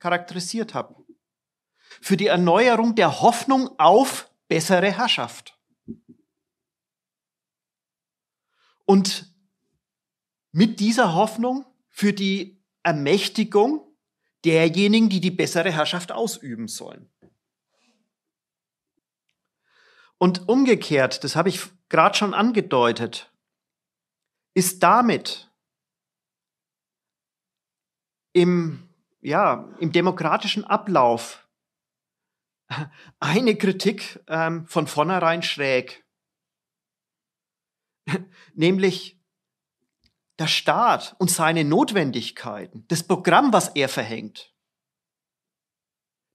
S2: charakterisiert habe. Für die Erneuerung der Hoffnung auf bessere Herrschaft. Und mit dieser Hoffnung für die Ermächtigung derjenigen, die die bessere Herrschaft ausüben sollen. Und umgekehrt, das habe ich gerade schon angedeutet, ist damit im, ja, im demokratischen Ablauf eine Kritik ähm, von vornherein schräg. nämlich der Staat und seine Notwendigkeiten, das Programm, was er verhängt.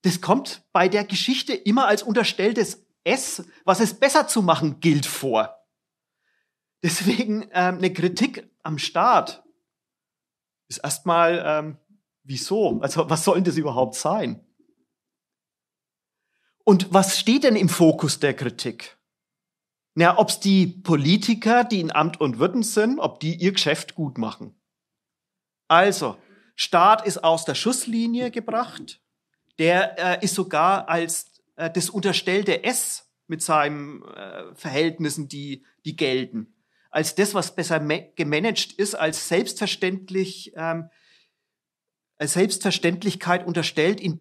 S2: Das kommt bei der Geschichte immer als unterstelltes S, was es besser zu machen gilt, vor. Deswegen ähm, eine Kritik am Staat ist erstmal, ähm, wieso? Also was soll denn das überhaupt sein? Und was steht denn im Fokus der Kritik? Na, ob es die Politiker, die in Amt und Würden sind, ob die ihr Geschäft gut machen. Also, Staat ist aus der Schusslinie gebracht. Der äh, ist sogar als äh, das unterstellte S mit seinen äh, Verhältnissen, die, die gelten, als das, was besser gemanagt ist, als selbstverständlich, ähm, als Selbstverständlichkeit unterstellt, in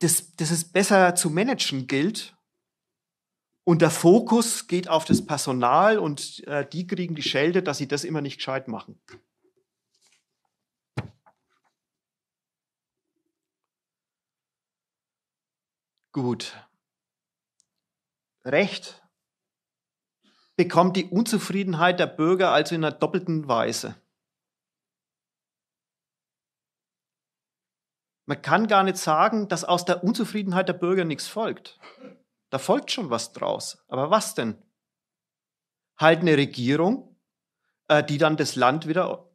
S2: dass, dass es besser zu managen gilt und der Fokus geht auf das Personal und äh, die kriegen die Schelte, dass sie das immer nicht gescheit machen. Gut. Recht bekommt die Unzufriedenheit der Bürger also in einer doppelten Weise. Man kann gar nicht sagen, dass aus der Unzufriedenheit der Bürger nichts folgt. Da folgt schon was draus. Aber was denn? Halt eine Regierung, äh, die dann das Land wieder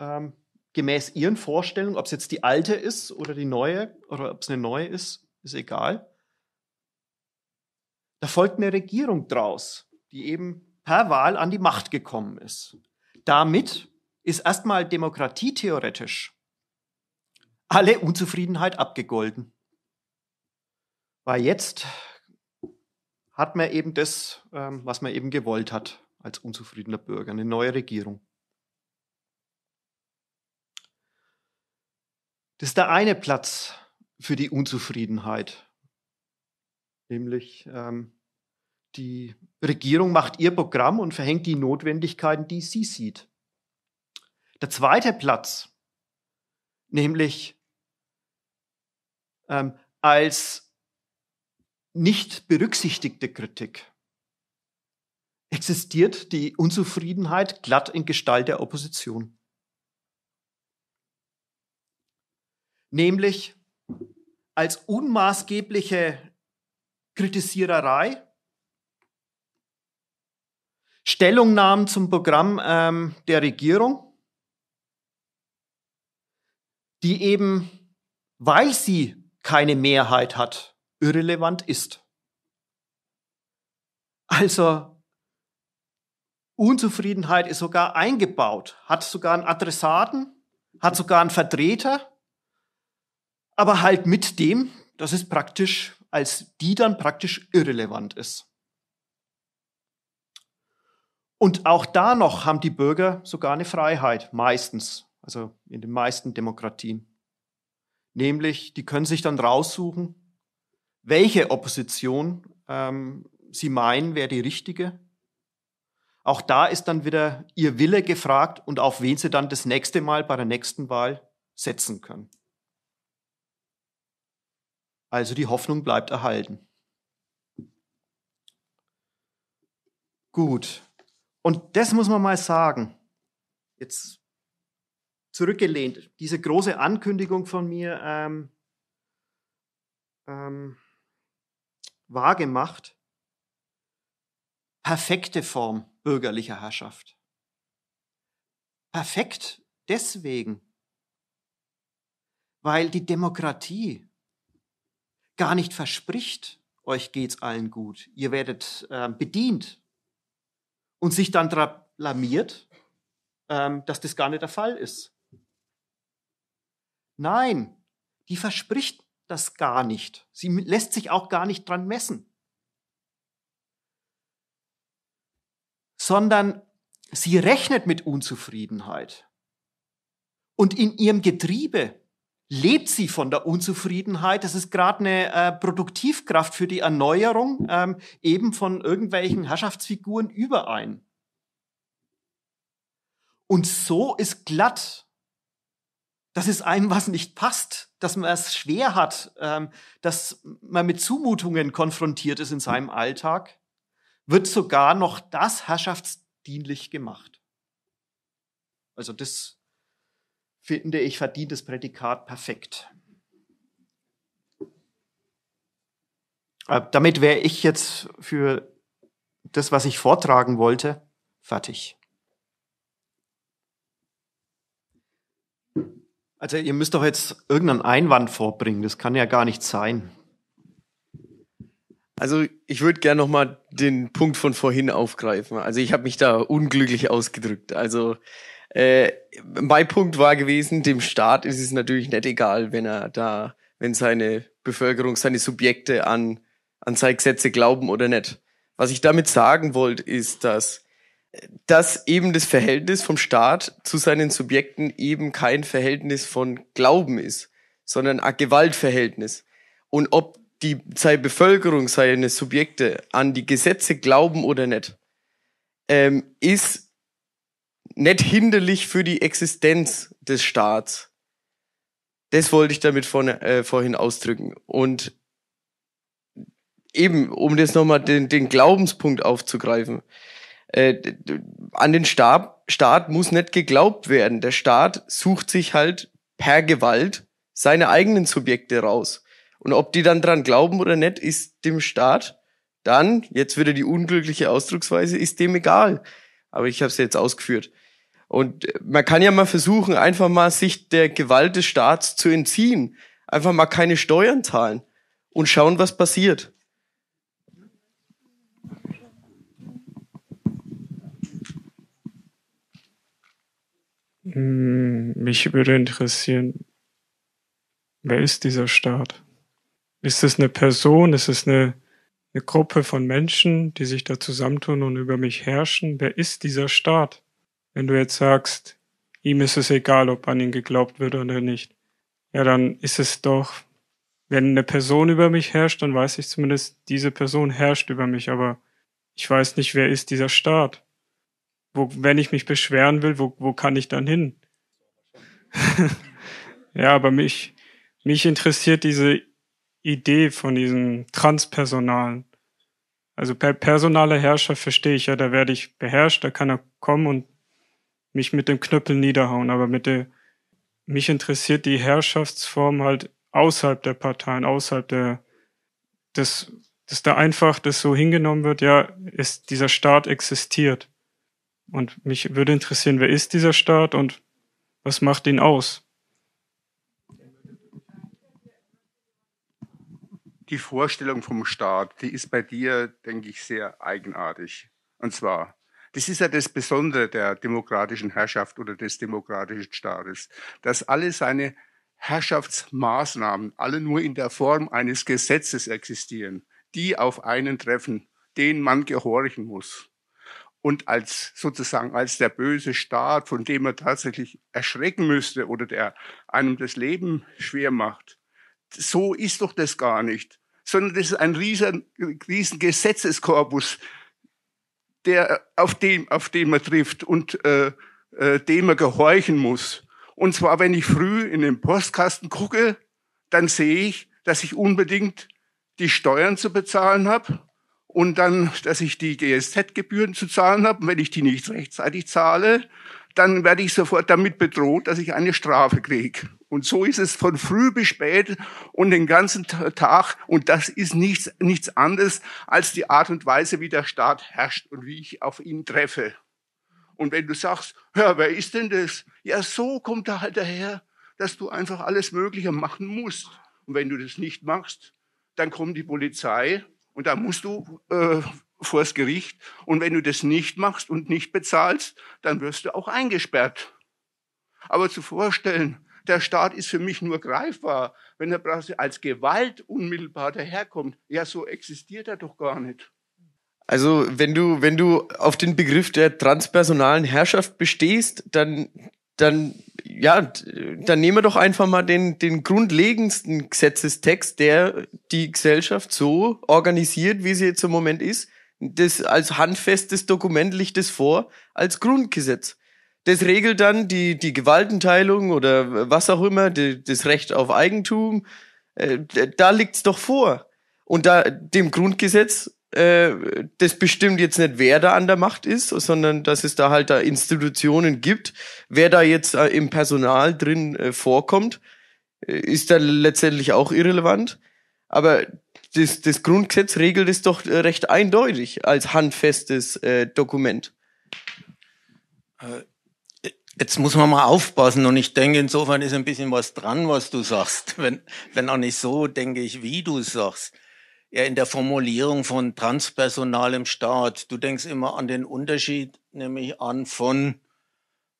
S2: ähm, gemäß ihren Vorstellungen, ob es jetzt die alte ist oder die neue oder ob es eine neue ist, ist egal. Da folgt eine Regierung draus, die eben per Wahl an die Macht gekommen ist. Damit ist erstmal Demokratie theoretisch alle Unzufriedenheit abgegolten. Weil jetzt hat man eben das, ähm, was man eben gewollt hat als unzufriedener Bürger, eine neue Regierung. Das ist der eine Platz für die Unzufriedenheit, nämlich ähm, die Regierung macht ihr Programm und verhängt die Notwendigkeiten, die sie sieht. Der zweite Platz, nämlich ähm, als nicht berücksichtigte Kritik? Existiert die Unzufriedenheit glatt in Gestalt der Opposition? Nämlich als unmaßgebliche Kritisiererei, Stellungnahmen zum Programm ähm, der Regierung, die eben, weil sie keine Mehrheit hat, irrelevant ist. Also Unzufriedenheit ist sogar eingebaut, hat sogar einen Adressaten, hat sogar einen Vertreter, aber halt mit dem, dass es praktisch, als die dann praktisch irrelevant ist. Und auch da noch haben die Bürger sogar eine Freiheit, meistens, also in den meisten Demokratien. Nämlich, die können sich dann raussuchen, welche Opposition ähm, sie meinen, wäre die richtige. Auch da ist dann wieder ihr Wille gefragt und auf wen sie dann das nächste Mal bei der nächsten Wahl setzen können. Also die Hoffnung bleibt erhalten. Gut. Und das muss man mal sagen. Jetzt zurückgelehnt. Diese große Ankündigung von mir, ähm, ähm, wahrgemacht, perfekte Form bürgerlicher Herrschaft. Perfekt deswegen, weil die Demokratie gar nicht verspricht, euch geht's allen gut, ihr werdet äh, bedient und sich dann blamiert, ähm, dass das gar nicht der Fall ist. Nein, die verspricht das gar nicht. Sie lässt sich auch gar nicht dran messen. Sondern sie rechnet mit Unzufriedenheit. Und in ihrem Getriebe lebt sie von der Unzufriedenheit. Das ist gerade eine äh, Produktivkraft für die Erneuerung ähm, eben von irgendwelchen Herrschaftsfiguren überein. Und so ist glatt dass es einem was nicht passt, dass man es schwer hat, ähm, dass man mit Zumutungen konfrontiert ist in seinem Alltag, wird sogar noch das herrschaftsdienlich gemacht. Also das finde ich verdientes Prädikat perfekt. Äh, damit wäre ich jetzt für das, was ich vortragen wollte, fertig. Also ihr müsst doch jetzt irgendeinen Einwand vorbringen. Das kann ja gar nicht sein.
S7: Also ich würde gerne nochmal den Punkt von vorhin aufgreifen. Also ich habe mich da unglücklich ausgedrückt. Also äh, mein Punkt war gewesen, dem Staat ist es natürlich nicht egal, wenn er da, wenn seine Bevölkerung, seine Subjekte an, an seine Gesetze glauben oder nicht. Was ich damit sagen wollte, ist, dass dass eben das Verhältnis vom Staat zu seinen Subjekten eben kein Verhältnis von Glauben ist, sondern ein Gewaltverhältnis. Und ob die, seine Bevölkerung, seine Subjekte an die Gesetze glauben oder nicht, ähm, ist nicht hinderlich für die Existenz des Staats. Das wollte ich damit von, äh, vorhin ausdrücken. Und eben, um das nochmal den, den Glaubenspunkt aufzugreifen, äh, an den Stab, Staat muss nicht geglaubt werden. Der Staat sucht sich halt per Gewalt seine eigenen Subjekte raus. Und ob die dann dran glauben oder nicht, ist dem Staat dann, jetzt wieder die unglückliche Ausdrucksweise, ist dem egal. Aber ich habe es jetzt ausgeführt. Und äh, man kann ja mal versuchen, einfach mal sich der Gewalt des Staats zu entziehen. Einfach mal keine Steuern zahlen und schauen, was passiert.
S3: Hm, mich würde interessieren, wer ist dieser Staat? Ist es eine Person? Ist es eine, eine Gruppe von Menschen, die sich da zusammentun und über mich herrschen? Wer ist dieser Staat? Wenn du jetzt sagst, ihm ist es egal, ob an ihn geglaubt wird oder nicht, ja, dann ist es doch, wenn eine Person über mich herrscht, dann weiß ich zumindest, diese Person herrscht über mich, aber ich weiß nicht, wer ist dieser Staat wo, wenn ich mich beschweren will, wo, wo kann ich dann hin? ja, aber mich, mich interessiert diese Idee von diesen Transpersonalen. Also per personale Herrschaft verstehe ich ja, da werde ich beherrscht, da kann er kommen und mich mit dem Knüppel niederhauen. Aber mit der, mich interessiert die Herrschaftsform halt außerhalb der Parteien, außerhalb der, des, dass da einfach das so hingenommen wird, ja, ist dieser Staat existiert. Und mich würde interessieren, wer ist dieser Staat und was macht ihn aus?
S8: Die Vorstellung vom Staat, die ist bei dir, denke ich, sehr eigenartig. Und zwar, das ist ja das Besondere der demokratischen Herrschaft oder des demokratischen Staates, dass alle seine Herrschaftsmaßnahmen alle nur in der Form eines Gesetzes existieren, die auf einen treffen, denen man gehorchen muss und als sozusagen als der böse Staat, von dem man tatsächlich erschrecken müsste oder der einem das Leben schwer macht. So ist doch das gar nicht, sondern das ist ein riesen, riesen Gesetzeskorpus, der auf dem auf dem man trifft und äh, äh, dem er gehorchen muss. Und zwar, wenn ich früh in den Postkasten gucke, dann sehe ich, dass ich unbedingt die Steuern zu bezahlen habe und dann, dass ich die GSZ-Gebühren zu zahlen habe. Und wenn ich die nicht rechtzeitig zahle, dann werde ich sofort damit bedroht, dass ich eine Strafe kriege. Und so ist es von früh bis spät und den ganzen Tag. Und das ist nichts, nichts anderes als die Art und Weise, wie der Staat herrscht und wie ich auf ihn treffe. Und wenn du sagst, hör, wer ist denn das? Ja, so kommt er halt daher, dass du einfach alles Mögliche machen musst. Und wenn du das nicht machst, dann kommt die Polizei und da musst du äh, vors Gericht. Und wenn du das nicht machst und nicht bezahlst, dann wirst du auch eingesperrt. Aber zu vorstellen, der Staat ist für mich nur greifbar, wenn er als Gewalt unmittelbar daherkommt. Ja, so existiert er doch gar nicht.
S7: Also wenn du, wenn du auf den Begriff der transpersonalen Herrschaft bestehst, dann dann ja, dann nehmen wir doch einfach mal den, den grundlegendsten Gesetzestext, der die Gesellschaft so organisiert, wie sie jetzt im Moment ist. Das als handfestes Dokument liegt es vor, als Grundgesetz. Das regelt dann die, die Gewaltenteilung oder was auch immer, die, das Recht auf Eigentum. Äh, da liegt's doch vor. Und da, dem Grundgesetz äh, das bestimmt jetzt nicht, wer da an der Macht ist, sondern dass es da halt da Institutionen gibt. Wer da jetzt äh, im Personal drin äh, vorkommt, äh, ist dann letztendlich auch irrelevant. Aber das, das Grundgesetz regelt
S5: es doch äh, recht eindeutig als handfestes äh, Dokument. Jetzt muss man mal aufpassen und ich denke, insofern ist ein bisschen was dran, was du sagst. Wenn, wenn auch nicht so, denke ich, wie du sagst ja in der Formulierung von Transpersonal im Staat. Du denkst immer an den Unterschied, nämlich an von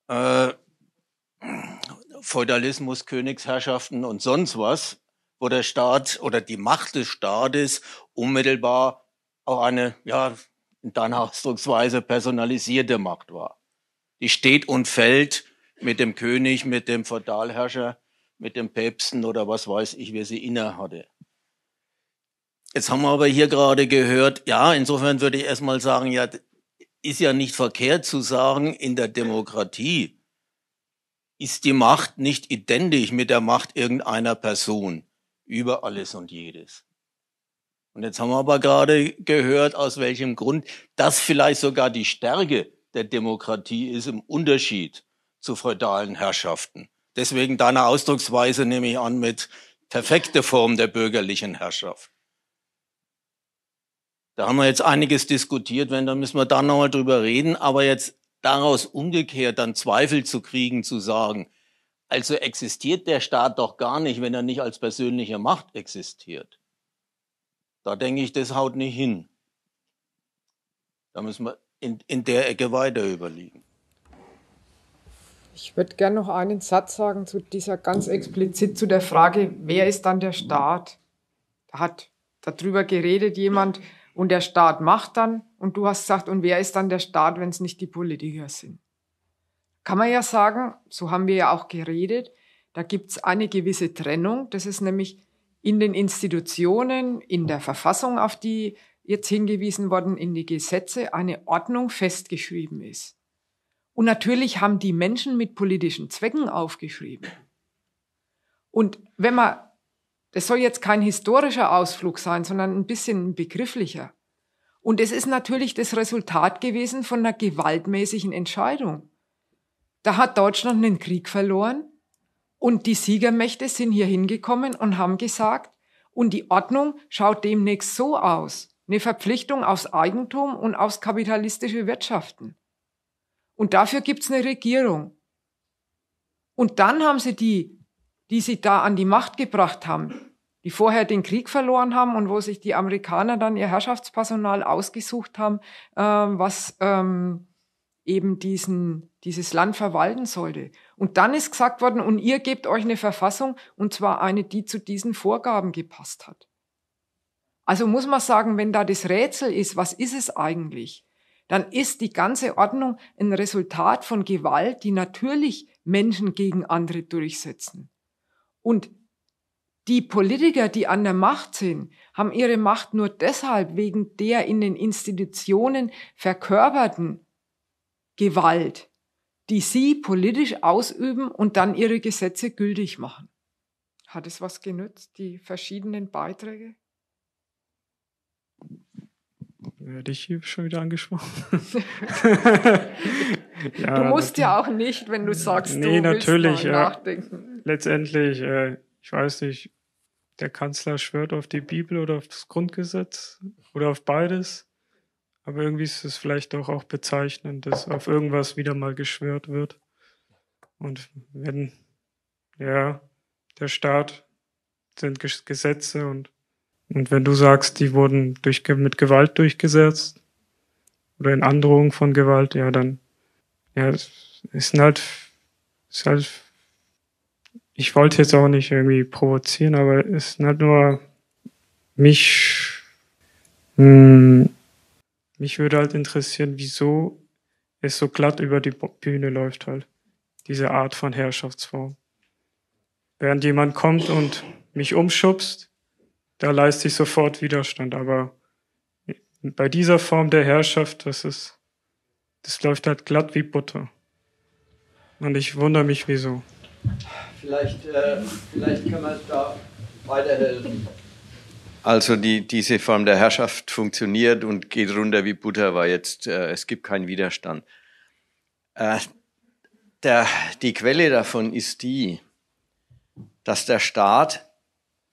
S5: äh, Feudalismus, Königsherrschaften und sonst was, wo der Staat oder die Macht des Staates unmittelbar auch eine, ja, in deiner Ausdrucksweise personalisierte Macht war. Die steht und fällt mit dem König, mit dem Feudalherrscher, mit dem Päpsten oder was weiß ich, wer sie innehatte. Jetzt haben wir aber hier gerade gehört, ja, insofern würde ich erstmal sagen, ja, ist ja nicht verkehrt zu sagen, in der Demokratie ist die Macht nicht identisch mit der Macht irgendeiner Person über alles und jedes. Und jetzt haben wir aber gerade gehört, aus welchem Grund das vielleicht sogar die Stärke der Demokratie ist im Unterschied zu feudalen Herrschaften. Deswegen deine Ausdrucksweise nehme ich an mit perfekte Form der bürgerlichen Herrschaft. Da haben wir jetzt einiges diskutiert, wenn, dann müssen wir da nochmal drüber reden. Aber jetzt daraus umgekehrt dann Zweifel zu kriegen, zu sagen, also existiert der Staat doch gar nicht, wenn er nicht als persönliche Macht existiert. Da denke ich, das haut nicht hin. Da müssen wir in, in der Ecke weiter überlegen.
S1: Ich würde gerne noch einen Satz sagen zu dieser ganz explizit zu der Frage, wer ist dann der Staat? Da hat darüber geredet jemand, und der Staat macht dann, und du hast gesagt, und wer ist dann der Staat, wenn es nicht die Politiker sind? Kann man ja sagen, so haben wir ja auch geredet, da gibt es eine gewisse Trennung, das ist nämlich in den Institutionen, in der Verfassung, auf die jetzt hingewiesen worden, in die Gesetze, eine Ordnung festgeschrieben ist. Und natürlich haben die Menschen mit politischen Zwecken aufgeschrieben. Und wenn man das soll jetzt kein historischer Ausflug sein, sondern ein bisschen begrifflicher. Und es ist natürlich das Resultat gewesen von einer gewaltmäßigen Entscheidung. Da hat Deutschland einen Krieg verloren und die Siegermächte sind hier hingekommen und haben gesagt, und die Ordnung schaut demnächst so aus. Eine Verpflichtung aufs Eigentum und aufs kapitalistische Wirtschaften. Und dafür gibt es eine Regierung. Und dann haben sie die die sie da an die Macht gebracht haben, die vorher den Krieg verloren haben und wo sich die Amerikaner dann ihr Herrschaftspersonal ausgesucht haben, ähm, was ähm, eben diesen, dieses Land verwalten sollte. Und dann ist gesagt worden, und ihr gebt euch eine Verfassung, und zwar eine, die zu diesen Vorgaben gepasst hat. Also muss man sagen, wenn da das Rätsel ist, was ist es eigentlich, dann ist die ganze Ordnung ein Resultat von Gewalt, die natürlich Menschen gegen andere durchsetzen. Und die Politiker, die an der Macht sind, haben ihre Macht nur deshalb wegen der in den Institutionen verkörperten Gewalt, die sie politisch ausüben und dann ihre Gesetze gültig machen. Hat es was genützt, die verschiedenen Beiträge?
S3: Wer dich hier schon wieder angesprochen? ja, du musst
S1: ja auch nicht, wenn du sagst, nee, du natürlich, willst mal nachdenken.
S3: Ja, letztendlich, äh, ich weiß nicht, der Kanzler schwört auf die Bibel oder auf das Grundgesetz oder auf beides. Aber irgendwie ist es vielleicht doch auch bezeichnend, dass auf irgendwas wieder mal geschwört wird. Und wenn, ja, der Staat sind Gesetze und und wenn du sagst, die wurden durch, mit Gewalt durchgesetzt oder in Androhung von Gewalt, ja, dann ja, ist halt, ist halt, ich wollte jetzt auch nicht irgendwie provozieren, aber es ist halt nur mich, mh, hm, mich würde halt interessieren, wieso es so glatt über die Bühne läuft halt, diese Art von Herrschaftsform. Während jemand kommt und mich umschubst, da leiste ich sofort Widerstand. Aber bei dieser Form der Herrschaft, das ist, das läuft halt glatt wie Butter. Und ich wundere mich, wieso.
S6: Vielleicht, äh, vielleicht kann man da weiterhelfen. Also die, diese Form der Herrschaft funktioniert und geht runter wie Butter, weil jetzt äh, es gibt keinen Widerstand. Äh, der, die Quelle davon ist die, dass der Staat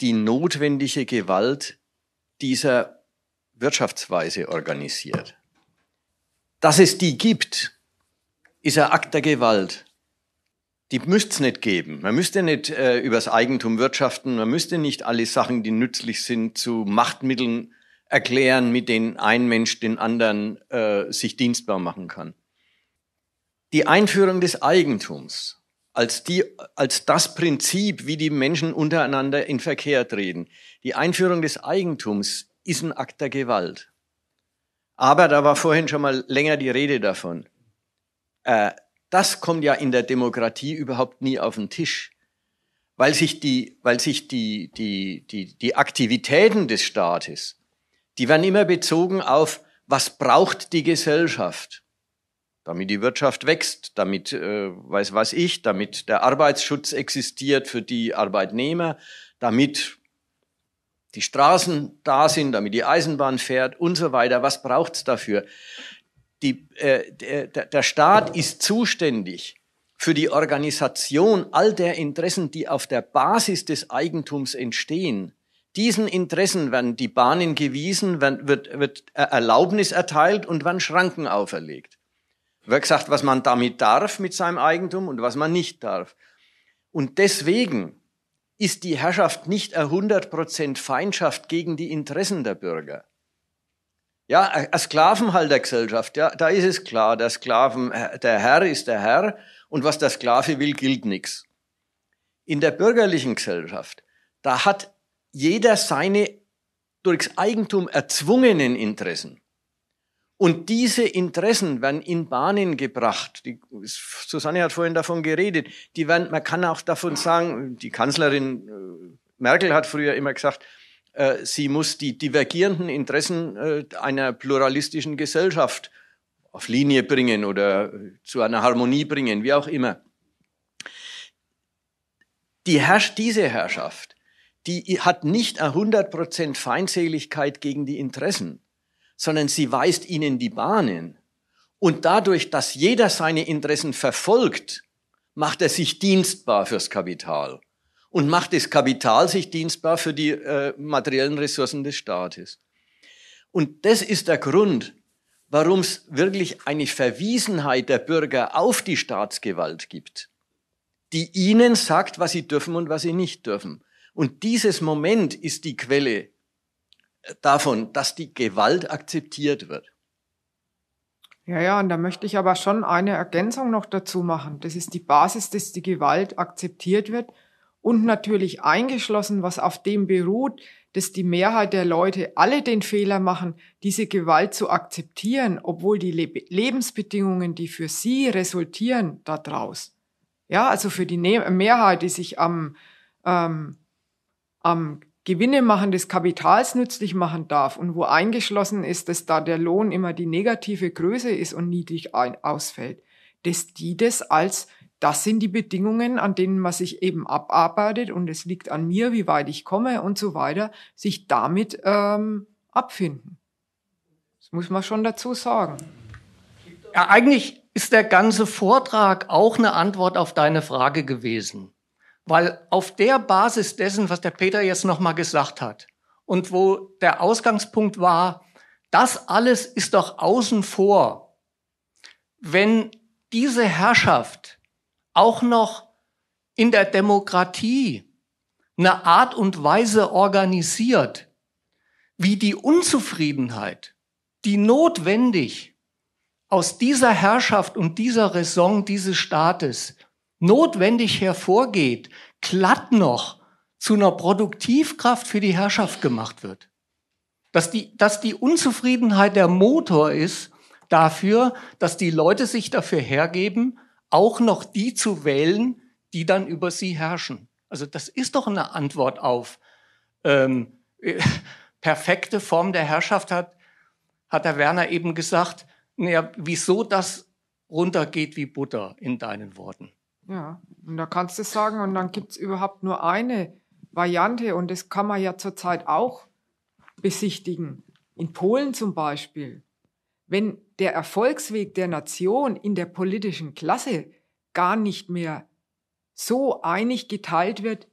S6: die notwendige Gewalt dieser Wirtschaftsweise organisiert. Dass es die gibt, ist ein Akt der Gewalt. Die müsste es nicht geben. Man müsste nicht äh, übers Eigentum wirtschaften, man müsste nicht alle Sachen, die nützlich sind, zu Machtmitteln erklären, mit denen ein Mensch den anderen äh, sich dienstbar machen kann. Die Einführung des Eigentums als, die, als das Prinzip, wie die Menschen untereinander in Verkehr treten. Die Einführung des Eigentums ist ein Akt der Gewalt. Aber da war vorhin schon mal länger die Rede davon. Äh, das kommt ja in der Demokratie überhaupt nie auf den Tisch, weil sich die, weil sich die, die, die, die Aktivitäten des Staates, die werden immer bezogen auf, was braucht die Gesellschaft? damit die Wirtschaft wächst, damit äh, weiß was ich, damit der Arbeitsschutz existiert für die Arbeitnehmer, damit die Straßen da sind, damit die Eisenbahn fährt und so weiter. Was braucht's dafür? Die, äh, der, der Staat ist zuständig für die Organisation all der Interessen, die auf der Basis des Eigentums entstehen. Diesen Interessen werden die Bahnen gewiesen, werden, wird, wird äh, Erlaubnis erteilt und werden Schranken auferlegt wird gesagt, was man damit darf mit seinem Eigentum und was man nicht darf. Und deswegen ist die Herrschaft nicht 100% Feindschaft gegen die Interessen der Bürger. Ja, eine Sklavenhaltergesellschaft, ja, da ist es klar, der Sklaven, der Herr ist der Herr und was der Sklave will, gilt nichts. In der bürgerlichen Gesellschaft, da hat jeder seine durchs Eigentum erzwungenen Interessen. Und diese Interessen werden in Bahnen gebracht. Die, Susanne hat vorhin davon geredet. Die werden, man kann auch davon sagen, die Kanzlerin äh, Merkel hat früher immer gesagt, äh, sie muss die divergierenden Interessen äh, einer pluralistischen Gesellschaft auf Linie bringen oder zu einer Harmonie bringen, wie auch immer. Die herrscht diese Herrschaft, die hat nicht 100% Feindseligkeit gegen die Interessen sondern sie weist ihnen die Bahnen. Und dadurch, dass jeder seine Interessen verfolgt, macht er sich dienstbar fürs Kapital und macht das Kapital sich dienstbar für die äh, materiellen Ressourcen des Staates. Und das ist der Grund, warum es wirklich eine Verwiesenheit der Bürger auf die Staatsgewalt gibt, die ihnen sagt, was sie dürfen und was sie nicht dürfen. Und dieses Moment ist die Quelle davon, dass die Gewalt
S1: akzeptiert wird. Ja, ja, und da möchte ich aber schon eine Ergänzung noch dazu machen. Das ist die Basis, dass die Gewalt akzeptiert wird und natürlich eingeschlossen, was auf dem beruht, dass die Mehrheit der Leute alle den Fehler machen, diese Gewalt zu akzeptieren, obwohl die Le Lebensbedingungen, die für sie resultieren, daraus. Ja, also für die ne Mehrheit, die sich am, ähm, am Gewinne machen des Kapitals nützlich machen darf und wo eingeschlossen ist, dass da der Lohn immer die negative Größe ist und niedrig ein, ausfällt, dass die das als das sind die Bedingungen, an denen man sich eben abarbeitet und es liegt an mir, wie weit ich komme und so weiter, sich damit ähm, abfinden.
S4: Das muss man schon dazu sagen. Ja, eigentlich ist der ganze Vortrag auch eine Antwort auf deine Frage gewesen. Weil auf der Basis dessen, was der Peter jetzt nochmal gesagt hat und wo der Ausgangspunkt war, das alles ist doch außen vor. Wenn diese Herrschaft auch noch in der Demokratie eine Art und Weise organisiert, wie die Unzufriedenheit, die notwendig aus dieser Herrschaft und dieser Raison dieses Staates notwendig hervorgeht, glatt noch zu einer Produktivkraft für die Herrschaft gemacht wird. Dass die, dass die Unzufriedenheit der Motor ist dafür, dass die Leute sich dafür hergeben, auch noch die zu wählen, die dann über sie herrschen. Also das ist doch eine Antwort auf ähm, perfekte Form der Herrschaft hat, hat der Werner eben gesagt, naja, wieso das runtergeht wie Butter in deinen Worten.
S1: Ja, und da kannst du sagen, und dann gibt es überhaupt nur eine Variante und das kann man ja zurzeit auch besichtigen. In Polen zum Beispiel. Wenn der Erfolgsweg der Nation in der politischen Klasse gar nicht mehr so einig geteilt wird,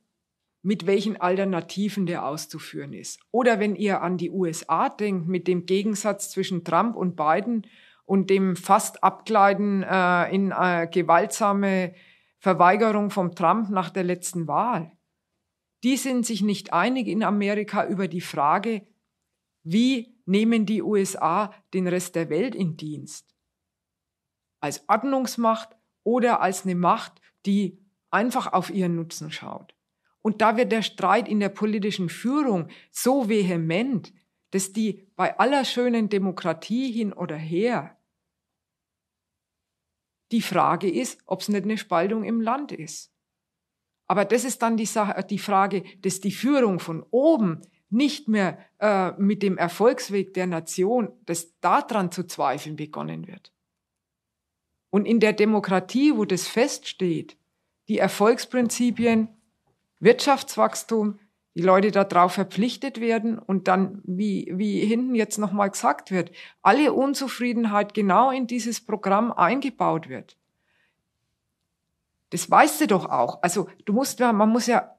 S1: mit welchen Alternativen der auszuführen ist. Oder wenn ihr an die USA denkt, mit dem Gegensatz zwischen Trump und Biden und dem fast Abgleiten äh, in äh, gewaltsame Verweigerung von Trump nach der letzten Wahl. Die sind sich nicht einig in Amerika über die Frage, wie nehmen die USA den Rest der Welt in Dienst? Als Ordnungsmacht oder als eine Macht, die einfach auf ihren Nutzen schaut. Und da wird der Streit in der politischen Führung so vehement, dass die bei aller schönen Demokratie hin oder her die Frage ist, ob es nicht eine Spaltung im Land ist. Aber das ist dann die, Sache, äh, die Frage, dass die Führung von oben nicht mehr äh, mit dem Erfolgsweg der Nation, dass daran zu zweifeln begonnen wird. Und in der Demokratie, wo das feststeht, die Erfolgsprinzipien Wirtschaftswachstum, die Leute darauf verpflichtet werden und dann, wie, wie hinten jetzt nochmal gesagt wird, alle Unzufriedenheit genau in dieses Programm eingebaut wird. Das weißt du doch auch. Also du musst, man muss ja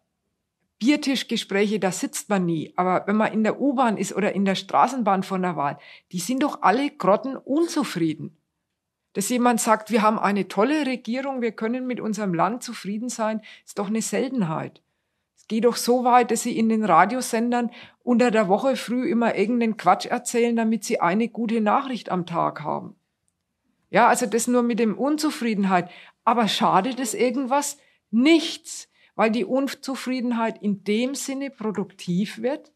S1: Biertischgespräche, da sitzt man nie. Aber wenn man in der U-Bahn ist oder in der Straßenbahn von der Wahl, die sind doch alle grotten unzufrieden. Dass jemand sagt, wir haben eine tolle Regierung, wir können mit unserem Land zufrieden sein, ist doch eine Seltenheit geh doch so weit, dass sie in den Radiosendern unter der Woche früh immer irgendeinen Quatsch erzählen, damit sie eine gute Nachricht am Tag haben. Ja, also das nur mit dem Unzufriedenheit. Aber schadet es irgendwas? Nichts, weil die Unzufriedenheit in dem Sinne produktiv wird,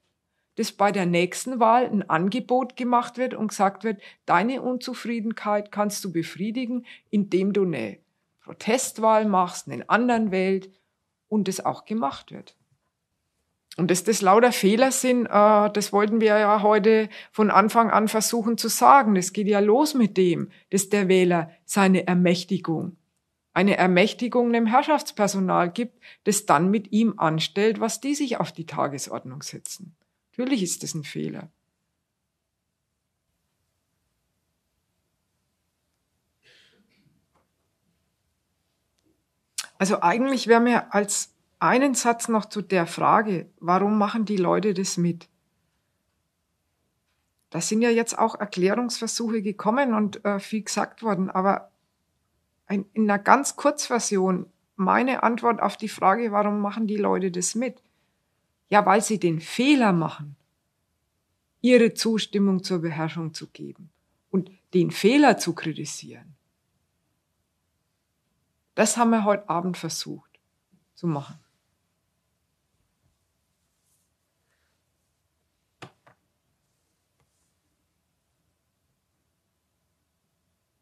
S1: dass bei der nächsten Wahl ein Angebot gemacht wird und gesagt wird, deine Unzufriedenheit kannst du befriedigen, indem du eine Protestwahl machst, einen anderen wählst und es auch gemacht wird. Und dass das lauter Fehler sind, äh, das wollten wir ja heute von Anfang an versuchen zu sagen. Es geht ja los mit dem, dass der Wähler seine Ermächtigung, eine Ermächtigung dem Herrschaftspersonal gibt, das dann mit ihm anstellt, was die sich auf die Tagesordnung setzen. Natürlich ist das ein Fehler. Also eigentlich wäre mir als einen Satz noch zu der Frage, warum machen die Leute das mit? Da sind ja jetzt auch Erklärungsversuche gekommen und äh, viel gesagt worden, aber ein, in einer ganz Kurzversion meine Antwort auf die Frage, warum machen die Leute das mit? Ja, weil sie den Fehler machen, ihre Zustimmung zur Beherrschung zu geben und den Fehler zu kritisieren. Das haben wir heute Abend versucht zu machen.